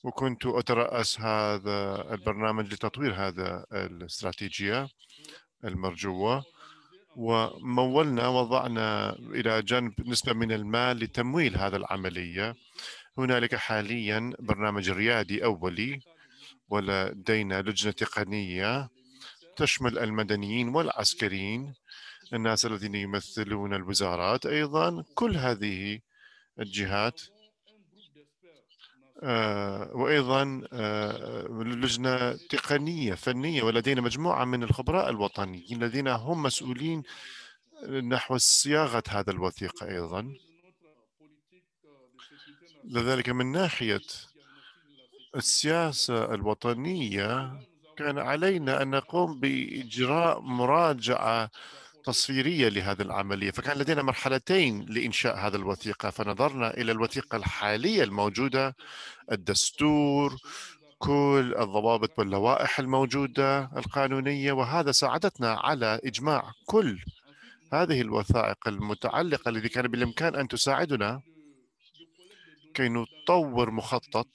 Speaker 1: وكنت أترأس هذا البرنامج لتطوير هذا الاستراتيجية المرجوة ومولنا وضعنا إلى جنب نسبة من المال لتمويل هذا العملية هنالك حاليا برنامج ريادي أولي ولدينا لجنة تقنية تشمل المدنيين والعسكريين الناس الذين يمثلون الوزارات أيضا كل هذه الجهات آه، وايضا آه، لجنه تقنيه فنيه ولدينا مجموعه من الخبراء الوطنيين الذين هم مسؤولين نحو صياغه هذا الوثيقه ايضا لذلك من ناحيه السياسه الوطنيه كان علينا ان نقوم باجراء مراجعه التصويريه لهذه العمليه فكان لدينا مرحلتين لانشاء هذا الوثيقه فنظرنا الى الوثيقه الحاليه الموجوده الدستور كل الضوابط واللوائح الموجوده القانونيه وهذا ساعدتنا على اجماع كل هذه الوثائق المتعلقه التي كان بالامكان ان تساعدنا كي نطور مخطط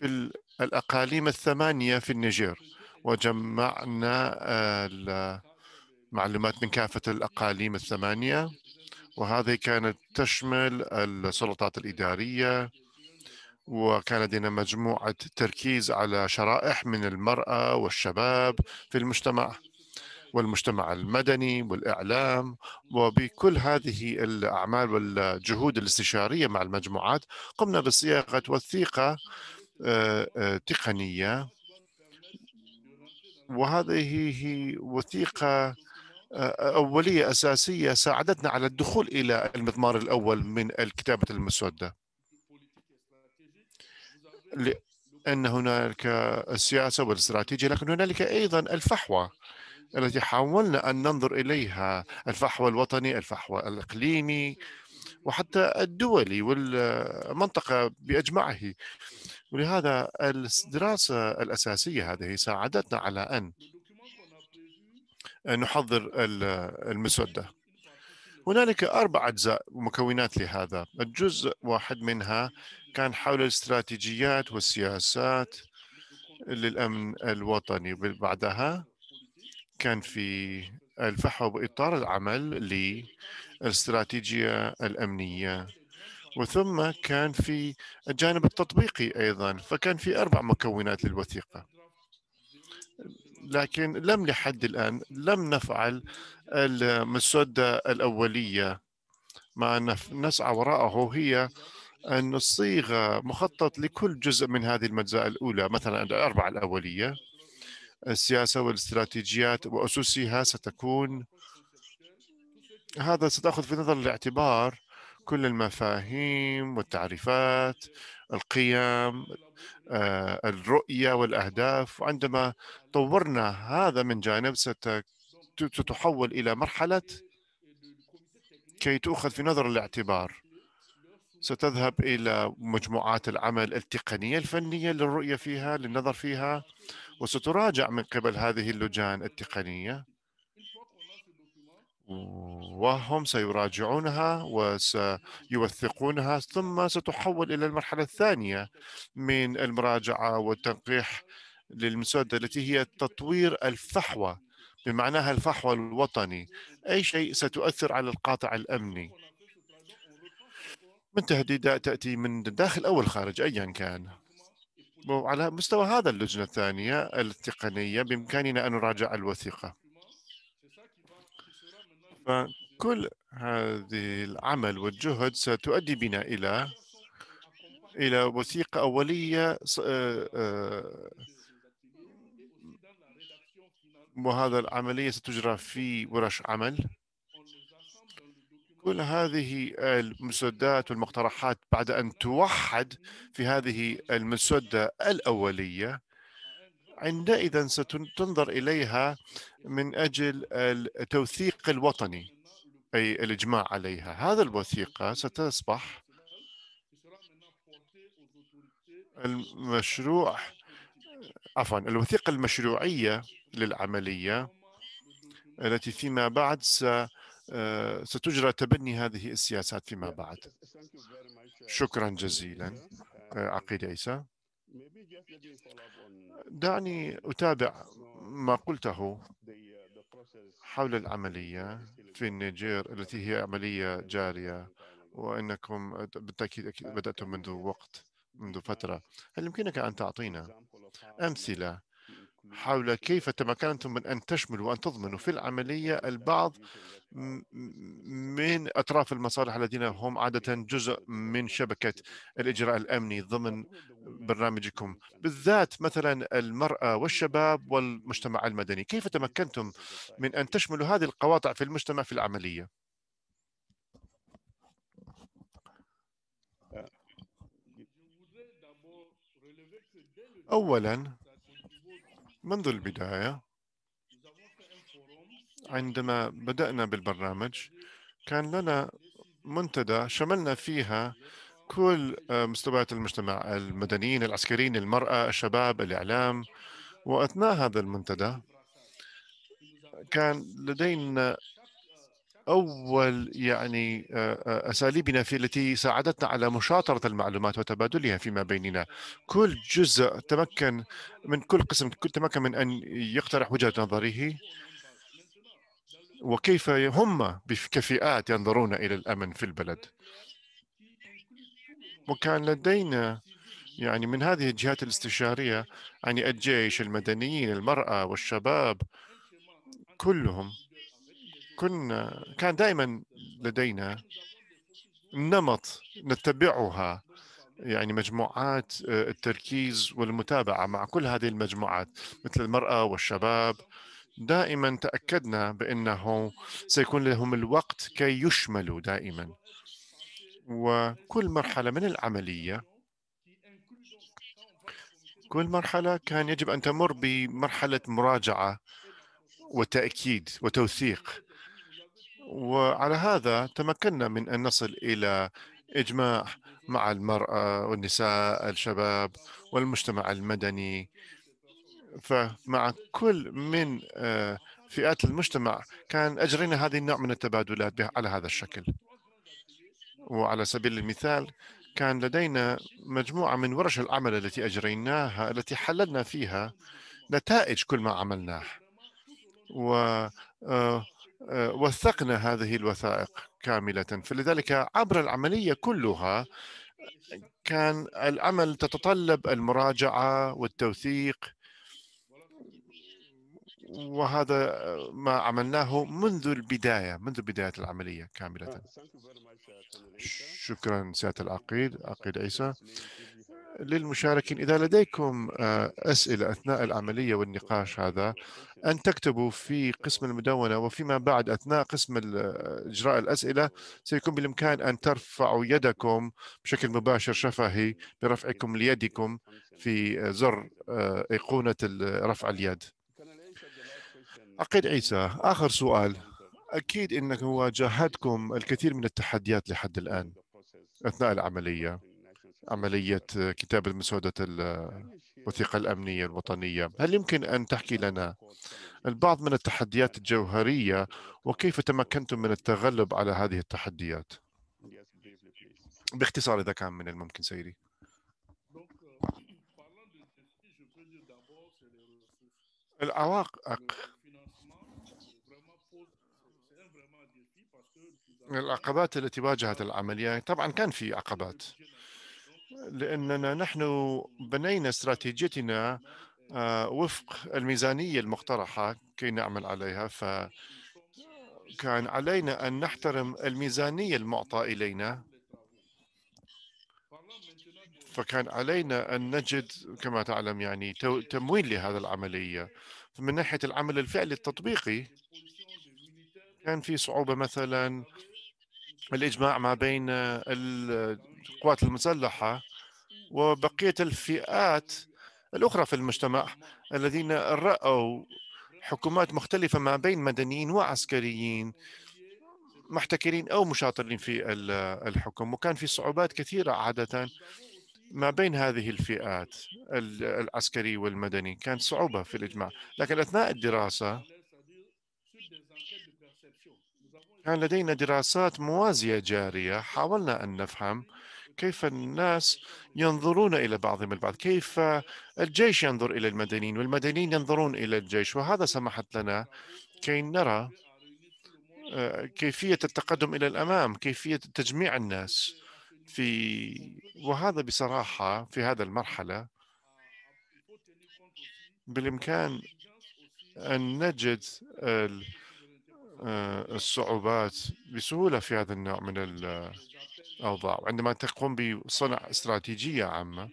Speaker 1: في الأقاليم الثمانية في النيجر وجمعنا آه، المعلومات من كافة الأقاليم الثمانية وهذه كانت تشمل السلطات الإدارية وكان لدينا مجموعة تركيز على شرائح من المرأة والشباب في المجتمع والمجتمع المدني والإعلام وبكل هذه الأعمال والجهود الاستشارية مع المجموعات قمنا بصياغة وثيقة آه، آه، تقنية وهذه هي وثيقة آه، أولية أساسية ساعدتنا على الدخول إلى المضمار الأول من الكتابة المسودة لأن هناك السياسة والاستراتيجية لكن هنالك أيضا الفحوى التي حاولنا أن ننظر إليها الفحوى الوطني الفحوى الإقليمي وحتى الدولي والمنطقة بأجمعه ولهذا الدراسة الأساسية هذه ساعدتنا على أن نحضر المسودة هنالك أربع أجزاء مكونات لهذا الجزء واحد منها كان حول الاستراتيجيات والسياسات للأمن الوطني بعدها كان في الفحوى بإطار العمل الاستراتيجية الأمنية وثم كان في الجانب التطبيقي أيضا فكان في أربع مكونات للوثيقة لكن لم لحد الآن لم نفعل المسودة الأولية ما نسعى وراءه هي أن نصيغ مخطط لكل جزء من هذه المجزاء الأولى مثلا الأربعة الأولية السياسة والاستراتيجيات وأسسها ستكون هذا ستأخذ في نظر الاعتبار كل المفاهيم والتعريفات القيم آه، الرؤية والأهداف وعندما طورنا هذا من جانب ستتحول إلى مرحلة كي تؤخذ في نظر الاعتبار ستذهب إلى مجموعات العمل التقنية الفنية للرؤية فيها للنظر فيها وستراجع من قبل هذه اللجان التقنية وهم سيراجعونها وسيوثقونها ثم ستحول إلى المرحلة الثانية من المراجعة والتنقيح للمسودة التي هي تطوير الفحوى بمعناها الفحوى الوطني أي شيء ستؤثر على القاطع الأمني من تهديدات تأتي من الداخل أو الخارج أيا كان وعلى مستوى هذا اللجنة الثانية التقنية بإمكاننا أن نراجع الوثيقة فكل هذه العمل والجهد ستؤدي بنا إلى إلى وثيقة أولية آه، آه، وهذا العملية ستجرى في ورش عمل كل هذه المسودات والمقترحات بعد أن توحد في هذه المسودة الأولية عندئذ ستنظر إليها من أجل التوثيق الوطني أي الإجماع عليها هذا الوثيقة ستصبح المشروع عفوا الوثيقة المشروعية للعملية التي فيما بعد ستجرى تبني هذه السياسات فيما بعد شكرا جزيلا عقيد عيسى دعني uh, أتابع ما قلته uh, حول العملية في النيجير التي هي عملية جارية وأنكم بالتأكيد بدأتم منذ وقت منذ فترة هل يمكنك أن تعطينا أمثلة حول كيف تمكنتم من أن تشملوا وأن تضمنوا في العملية البعض من أطراف المصالح الذين هم عادة جزء من شبكة الإجراء الأمني ضمن برنامجكم بالذات مثلا المرأة والشباب والمجتمع المدني كيف تمكنتم من أن تشملوا هذه القواطع في المجتمع في العملية؟ أه. أولا منذ البداية عندما بدأنا بالبرنامج كان لنا منتدى شملنا فيها كل آه، مستويات المجتمع المدنيين العسكريين المرأة الشباب الإعلام وأثناء هذا المنتدى كان لدينا اول يعني اساليبنا في التي ساعدتنا على مشاطره المعلومات وتبادلها فيما بيننا كل جزء تمكن من كل قسم كل تمكن من ان يقترح وجهه نظره وكيف هم كفئات ينظرون الى الامن في البلد وكان لدينا يعني من هذه الجهات الاستشاريه يعني الجيش المدنيين المراه والشباب كلهم كنا كان دائما لدينا نمط نتبعها يعني مجموعات آه، التركيز والمتابعة مع كل هذه المجموعات مثل المرأة والشباب دائما تأكدنا بأنه سيكون لهم الوقت كي يشملوا دائما وكل مرحلة من العملية كل مرحلة كان يجب أن تمر بمرحلة مراجعة وتأكيد وتوثيق وعلى هذا تمكنا من أن نصل إلى إجماع مع المرأة والنساء الشباب والمجتمع المدني فمع كل من آه، فئات المجتمع كان أجرينا هذه النوع من التبادلات على هذا الشكل وعلى سبيل المثال كان لدينا مجموعة من ورش العمل التي أجريناها التي حللنا فيها نتائج كل ما عملناه و آه، آه، وثقنا هذه الوثائق كاملة فلذلك عبر العملية كلها كان العمل تتطلب المراجعة والتوثيق وهذا ما عملناه منذ البداية منذ بداية العملية كاملة آه، آه، شكرا سيادة العقيد عقيد عيسى للمشاركين إذا لديكم آه، أسئلة أثناء العملية والنقاش هذا أن تكتبوا في قسم المدونة وفيما بعد أثناء قسم آه، إجراء الأسئلة سيكون بالإمكان أن ترفعوا يدكم بشكل مباشر شفهي برفعكم ليدكم في آه، زر أيقونة رفع اليد عقيد عيسى آخر سؤال أكيد أنه واجهتكم الكثير من التحديات لحد الآن أثناء العملية عملية كتابة مسودة الوثيقة الأمنية الوطنية هل يمكن أن تحكي لنا البعض من التحديات الجوهرية وكيف تمكنتم من التغلب على هذه التحديات باختصار إذا كان من الممكن سيدي العوائق العقبات التي واجهت العملية طبعا كان في عقبات لأننا نحن بنينا استراتيجيتنا آه، وفق الميزانية المقترحة كي نعمل عليها فكان علينا أن نحترم الميزانية المعطى إلينا فكان علينا أن نجد كما تعلم يعني تمويل لهذا العملية من ناحية العمل الفعلي التطبيقي كان في صعوبة مثلا الإجماع ما بين القوات المسلحة وبقية الفئات الأخرى في المجتمع الذين رأوا حكومات مختلفة ما بين مدنيين وعسكريين محتكرين أو مشاطرين في الحكم وكان في صعوبات كثيرة عادة ما بين هذه الفئات العسكري والمدني كانت صعوبة في الإجماع لكن أثناء الدراسة كان لدينا دراسات موازية جارية حاولنا أن نفهم كيف الناس ينظرون إلى بعضهم البعض كيف الجيش ينظر إلى المدنيين والمدنيين ينظرون إلى الجيش وهذا سمحت لنا كي نرى آه، كيفية التقدم إلى الأمام كيفية تجميع الناس في وهذا بصراحة في هذا المرحلة بالإمكان أن نجد آه، الصعوبات بسهولة في هذا النوع من الأوضاع وعندما تقوم بصنع استراتيجية عامة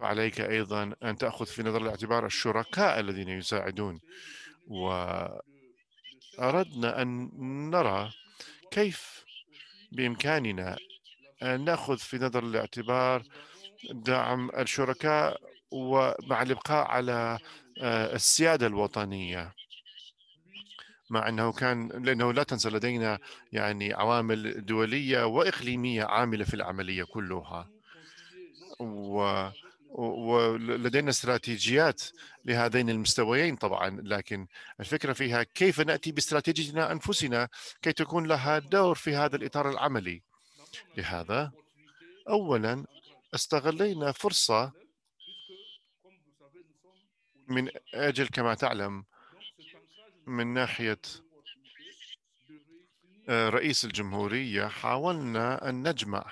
Speaker 1: عليك أيضا أن تأخذ في نظر الاعتبار الشركاء الذين يساعدون وأردنا أن نرى كيف بإمكاننا أن نأخذ في نظر الاعتبار دعم الشركاء ومع الإبقاء على آه، السيادة الوطنية مع انه كان لانه لا تنسى لدينا يعني عوامل دوليه واقليميه عامله في العمليه كلها و ولدينا استراتيجيات لهذين المستويين طبعا لكن الفكره فيها كيف ناتي باستراتيجيتنا انفسنا كي تكون لها دور في هذا الاطار العملي لهذا اولا استغلينا فرصه من اجل كما تعلم من ناحية آه، رئيس الجمهورية حاولنا أن نجمع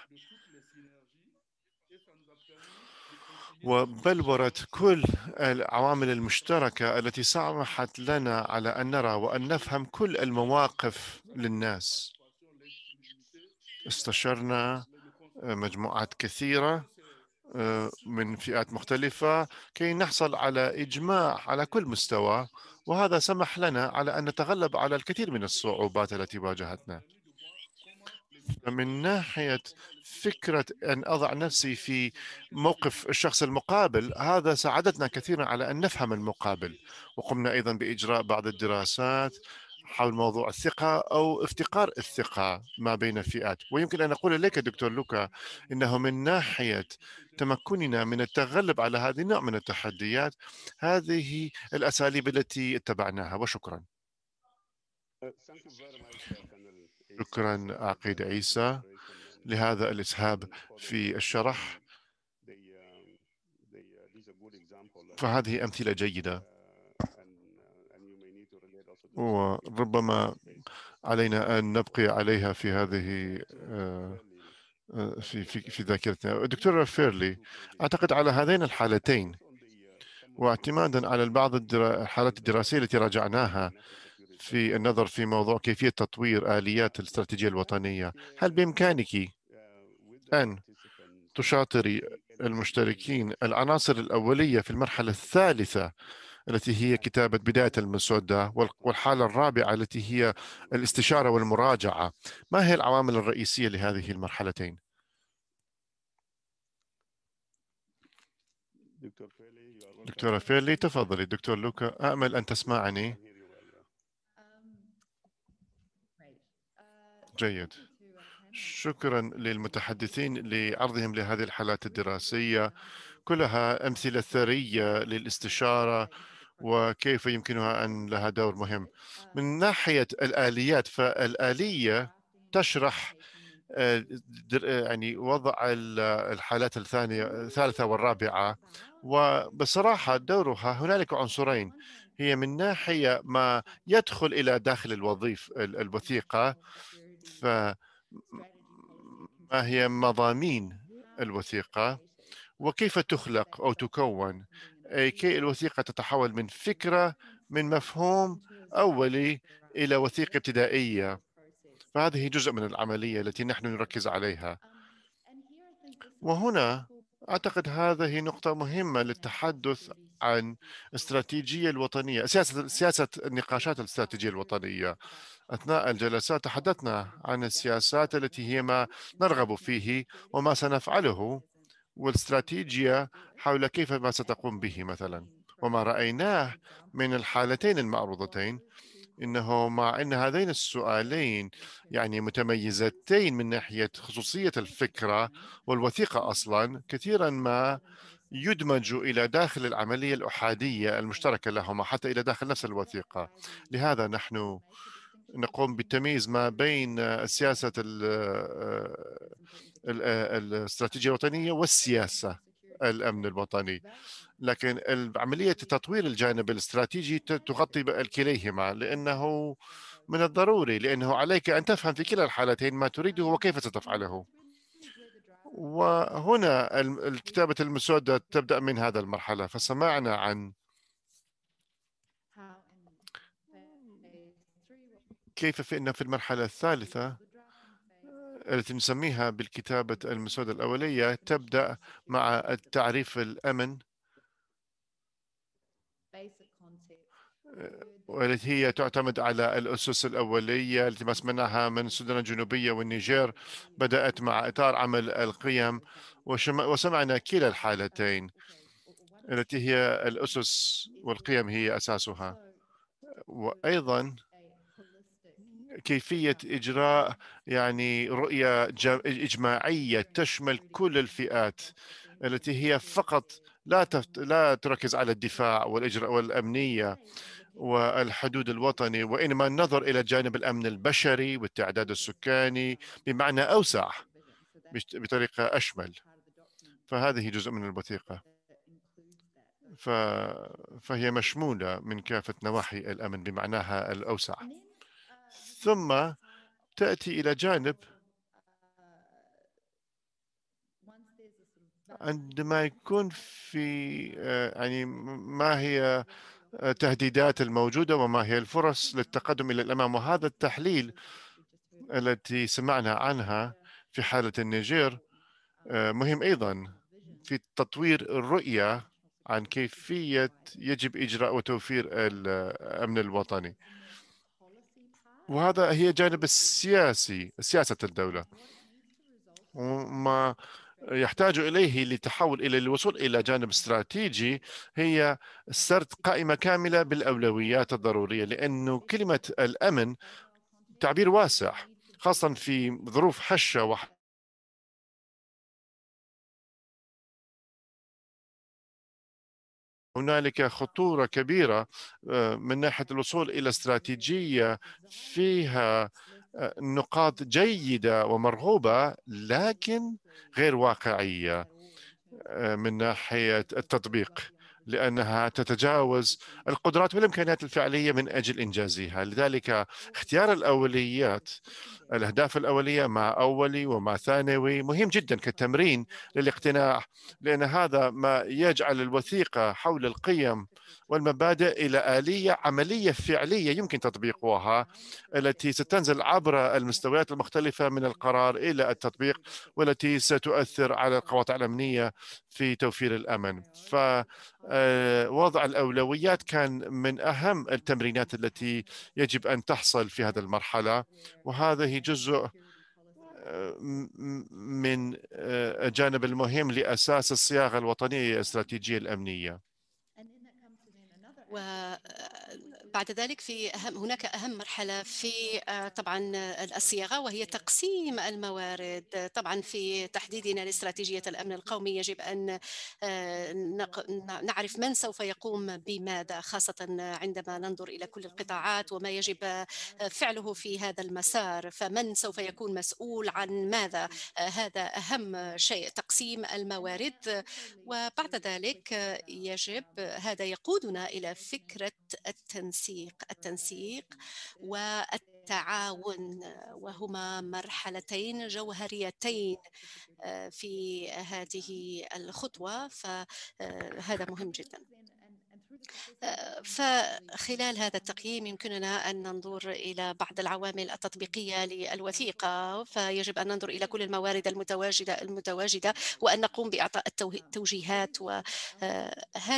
Speaker 1: وبلورة كل العوامل المشتركة التي سمحت لنا على أن نرى وأن نفهم كل المواقف للناس استشرنا آه، مجموعات كثيرة آه، من فئات مختلفة كي نحصل على إجماع على كل مستوى وهذا سمح لنا على أن نتغلب على الكثير من الصعوبات التي واجهتنا من ناحية فكرة أن أضع نفسي في موقف الشخص المقابل هذا ساعدتنا كثيرا على أن نفهم المقابل وقمنا أيضا بإجراء بعض الدراسات حول موضوع الثقة أو افتقار الثقة ما بين الفئات ويمكن أن أقول لك دكتور لوكا إنه من ناحية تمكننا من التغلب على هذه النوع من التحديات هذه الأساليب التي اتبعناها وشكرا شكرا عقيد عيسى لهذا الإسهاب في الشرح فهذه أمثلة جيدة وربما علينا أن نبقي عليها في هذه آه، آه، في في في ذاكرتنا دكتور فيرلي أعتقد على هذين الحالتين واعتمادا على بعض الحالات الدراسية التي راجعناها في النظر في موضوع كيفية تطوير آليات الاستراتيجية الوطنية هل بإمكانك أن تشاطري المشتركين العناصر الأولية في المرحلة الثالثة التي هي كتابة بداية المسودة والحالة الرابعة التي هي الاستشارة والمراجعة ما هي العوامل الرئيسية لهذه المرحلتين؟ دكتور فيلي دكتورة فيلي تفضلي دكتور لوكا أأمل أن تسمعني جيد uh, شكرا للمتحدثين لعرضهم لهذه الحالات الدراسية كلها أمثلة ثرية للاستشارة وكيف يمكنها أن لها دور مهم آه. من ناحية الآليات فالآلية تشرح آه، آه، يعني وضع الحالات الثانية الثالثة والرابعة وبصراحة دورها هنالك عنصرين هي من ناحية ما يدخل إلى داخل الوظيف الوثيقة فما هي مضامين الوثيقة وكيف تخلق أو تكون أي آه، كي الوثيقة تتحول من فكرة من مفهوم أولي إلى وثيقة ابتدائية فهذه جزء من العملية التي نحن نركز عليها وهنا أعتقد هذه نقطة مهمة للتحدث عن استراتيجية الوطنية سياسة, سياسة النقاشات الاستراتيجية الوطنية أثناء الجلسات تحدثنا عن السياسات التي هي ما نرغب فيه وما سنفعله والاستراتيجية حول كيف ما ستقوم به مثلا وما رأيناه من الحالتين المعروضتين انه مع ان هذين السؤالين يعني متميزتين من ناحيه خصوصيه الفكره والوثيقه اصلا كثيرا ما يدمج الى داخل العمليه الاحاديه المشتركه لهما حتى الى داخل نفس الوثيقه لهذا نحن نقوم بالتمييز ما بين سياسه الاستراتيجيه الوطنيه والسياسه الامن الوطني لكن عمليه تطوير الجانب الاستراتيجي تغطي كليهما لانه من الضروري لانه عليك ان تفهم في كلا الحالتين ما تريده وكيف ستفعله وهنا كتابة المسودة تبدأ من هذا المرحلة فسمعنا عن كيف في أن في المرحلة الثالثة التي نسميها بالكتابة المسودة الأولية تبدأ مع التعريف الأمن
Speaker 2: آه،
Speaker 1: والتي هي تعتمد على الأسس الأولية التي ما سمعناها من السودان الجنوبية والنيجير بدأت مع إطار عمل القيم وسمعنا كلا الحالتين التي هي الأسس والقيم هي أساسها وأيضا كيفيه نعم. اجراء يعني رؤيه اجماعيه تشمل نعم. كل الفئات التي هي نعم. فقط لا تفت... لا تركز على الدفاع والاجراء والامنيه والحدود الوطني وانما النظر الى جانب الامن البشري والتعداد السكاني بمعنى اوسع بطريقه اشمل فهذه جزء من الوثيقه ف... فهي مشموله من كافه نواحي الامن بمعناها الاوسع ثم تأتي إلى جانب عندما يكون في آه، يعني ما هي التهديدات آه، الموجودة وما هي الفرص للتقدم إلى الأمام وهذا التحليل التي سمعنا عنها في حالة النيجير آه، مهم أيضا في تطوير الرؤية عن كيفية يجب إجراء وتوفير الأمن الوطني. وهذا هي جانب السياسي سياسة الدولة وما يحتاج إليه لتحول إلى الوصول إلى جانب استراتيجي هي سرد قائمة كاملة بالأولويات الضرورية لأنه كلمة الأمن تعبير واسع خاصة في ظروف حشة وح- هنالك خطورة كبيرة آه، من ناحية الوصول إلى استراتيجية فيها آه، نقاط جيدة ومرغوبة لكن غير واقعية آه، من ناحية التطبيق لأنها تتجاوز القدرات والإمكانيات الفعلية من أجل إنجازها لذلك اختيار الأولويات الأهداف الأولية مع أولي ومع ثانوي مهم جدا كتمرين للاقتناع لأن هذا ما يجعل الوثيقة حول القيم والمبادئ إلى آلية عملية فعلية يمكن تطبيقها التي ستنزل عبر المستويات المختلفة من القرار إلى التطبيق والتي ستؤثر على القواطع الأمنية في توفير الأمن فوضع آه، الأولويات كان من أهم التمرينات التي يجب أن تحصل في هذه المرحلة وهذه جزء آه، من آه، الجانب المهم لأساس الصياغة الوطنية الاستراتيجية الأمنية
Speaker 2: بعد ذلك في أهم هناك أهم مرحلة في آه، طبعا آه، الصياغة وهي تقسيم الموارد طبعا في تحديدنا لاستراتيجية الأمن القومي يجب أن آه، نعرف من سوف يقوم بماذا خاصة عندما ننظر إلى كل القطاعات وما يجب فعله في هذا المسار فمن سوف يكون مسؤول عن ماذا هذا أهم شيء تقسيم الموارد وبعد ذلك يجب هذا يقودنا إلى فكرة التنسيق التنسيق التنسيق والتعاون وهما مرحلتين جوهريتين آه، في هذه الخطوة فهذا آه، مهم جداً فخلال هذا التقييم يمكننا أن ننظر إلى بعض العوامل التطبيقية للوثيقة فيجب أن ننظر إلى كل الموارد المتواجدة المتواجدة وأن نقوم بإعطاء التوجيهات وهذه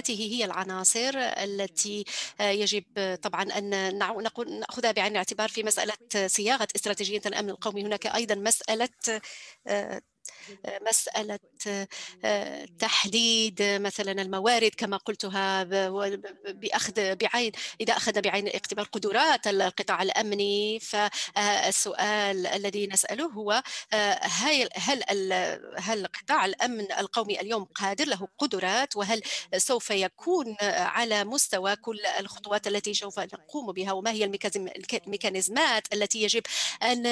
Speaker 2: هي العناصر التي يجب طبعا أن نأخذها بعين الاعتبار في مسألة صياغة استراتيجية الأمن القومي هناك أيضا مسألة آه، مسألة آه، تحديد مثلا الموارد كما قلتها بأخذ بعين إذا أخذ بعين الاعتبار قدرات القطاع الأمني فالسؤال الذي نسأله هو آه، هل هل هل قطاع الأمن القومي اليوم قادر له قدرات وهل سوف يكون على مستوى كل الخطوات التي سوف نقوم بها وما هي الميكانيزمات التي يجب أن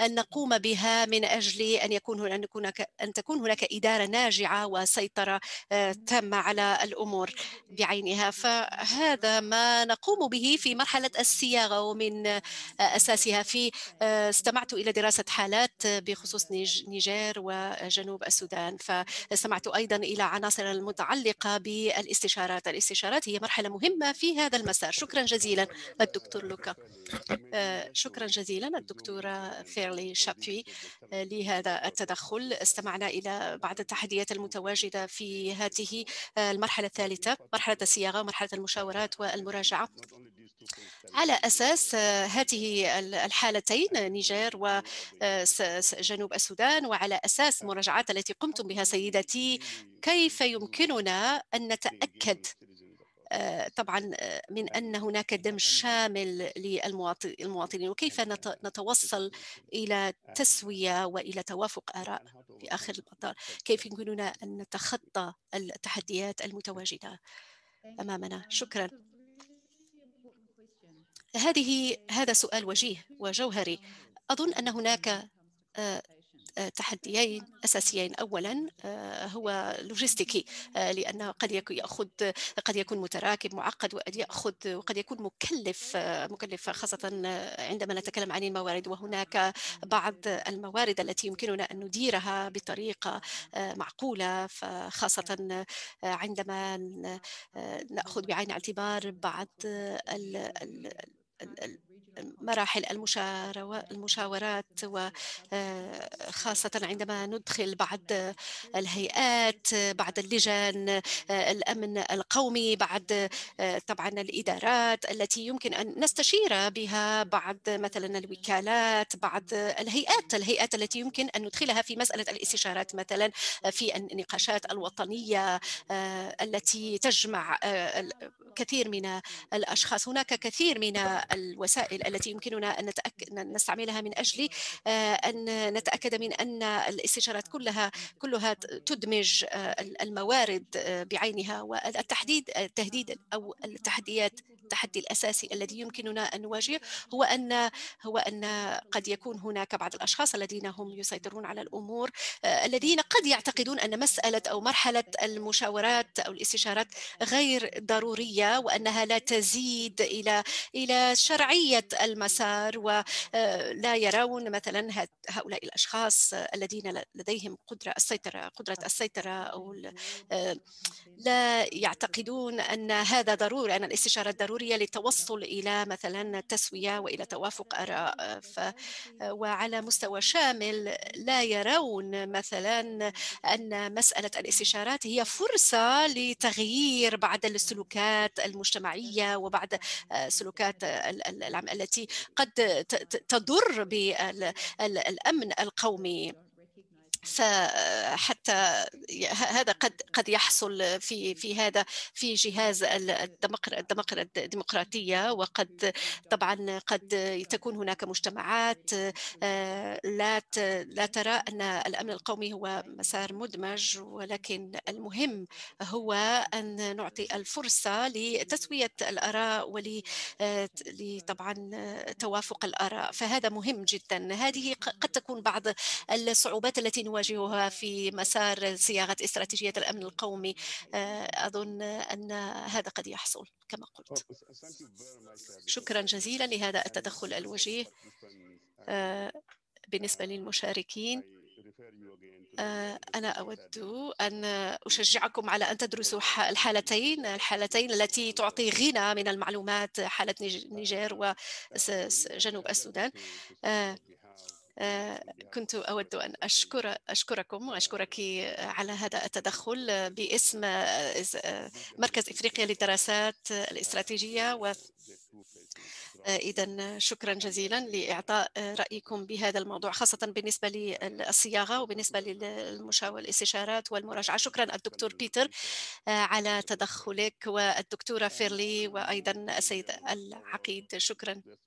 Speaker 2: أن نقوم بها من أجل أن يكون أن يكون هناك أن تكون هناك إدارة ناجعة وسيطرة تامة آه، على الأمور بعينها فهذا ما نقوم به في مرحلة الصياغة ومن آه، أساسها في آه، استمعت إلى دراسة حالات بخصوص نيجير وجنوب السودان فاستمعت أيضا إلى عناصر المتعلقة بالاستشارات الاستشارات هي مرحلة مهمة في هذا المسار شكرا جزيلا الدكتور لوكا شكرا جزيلا الدكتورة فيرلي شابي لهذا التدخل استمعنا إلى بعض التحديات المتواجدة في هذه آه، المرحلة الثالثة مرحلة الصياغة ومرحلة المشاورات والمراجعة على أساس آه، هذه الحالتين نيجير وجنوب آه، السودان وعلى أساس المراجعات التي قمتم بها سيدتي كيف يمكننا أن نتأكد طبعا من ان هناك دم شامل للمواطنين وكيف نتوصل الى تسويه والى توافق اراء في آخر المطاف كيف يمكننا أن نتخطى التحديات المتواجدة أمامنا um, شكرا هذه هذا سؤال وجيه وجوهري um, أظن أن هناك تحديين أساسيين أولا آه، هو لوجستيكي آه، لأنه قد يأخذ قد يكون متراكب معقد وقد يأخذ وقد يكون مكلف آه، مكلف خاصة عندما نتكلم عن الموارد وهناك بعض الموارد التي يمكننا أن نديرها بطريقة معقولة فخاصة عندما نأخذ بعين الاعتبار بعض ال ال ال مراحل المشاورات وخاصة آه، عندما ندخل بعض الهيئات بعض اللجان آه، الأمن القومي بعض آه، طبعا الإدارات التي يمكن أن نستشير بها بعض مثلا الوكالات بعض الهيئات الهيئات التي يمكن أن ندخلها في مسألة الاستشارات مثلا في النقاشات الوطنية التي تجمع كثير من الأشخاص هناك كثير من الوسائل التي يمكننا أن نتأكد نستعملها من أجل آه، أن نتأكد من أن الاستشارات كلها كلها تدمج آه، الموارد آه، بعينها والتحديد التهديد أو التحديات التحدي الاساسي الذي يمكننا ان نواجهه هو ان هو ان قد يكون هناك بعض الاشخاص الذين هم يسيطرون على الامور آه، الذين قد يعتقدون ان مساله او مرحله المشاورات او الاستشارات غير ضروريه وانها لا تزيد الى الى شرعيه المسار ولا آه، يرون مثلا هؤلاء الاشخاص الذين لديهم قدره السيطره قدره السيطره او آه، لا يعتقدون ان هذا ضروري ان الاستشارات ضروري سوريا للتوصل إلى مثلا تسوية وإلى توافق آراء وعلى مستوى شامل لا يرون مثلا أن مسألة الاستشارات هي فرصة لتغيير بعض السلوكات المجتمعية وبعض السلوكات آه، التي قد تضر بالأمن القومي فحتى هذا قد قد يحصل في في هذا في جهاز الدمقر الديمقراطيه وقد طبعا قد تكون هناك مجتمعات آه، لا لا ترى ان الامن القومي هو مسار مدمج ولكن المهم هو ان نعطي الفرصه لتسويه الاراء ول آه، طبعا توافق الاراء فهذا مهم جدا هذه قد تكون بعض الصعوبات التي نواجهها نواجهها في مسار صياغة استراتيجية الأمن القومي آه، أظن أن هذا قد يحصل كما
Speaker 1: قلت oh,
Speaker 2: شكرا جزيلا لهذا التدخل الوجيه آه، بالنسبة للمشاركين آه، أنا أود أن أشجعكم على أن تدرسوا الحالتين الحالتين التي تعطي غنى من المعلومات حالة نيجير وجنوب السودان آه، كنت أود أن أشكر أشكركم وأشكرك على هذا التدخل باسم آه، آه، مركز إفريقيا للدراسات الاستراتيجية و إذا شكرا جزيلا لإعطاء رأيكم بهذا الموضوع خاصة بالنسبة للصياغة وبالنسبة للمشاور الاستشارات والمراجعة شكرا الدكتور بيتر على تدخلك
Speaker 1: والدكتورة فيرلي وأيضا السيد العقيد شكرا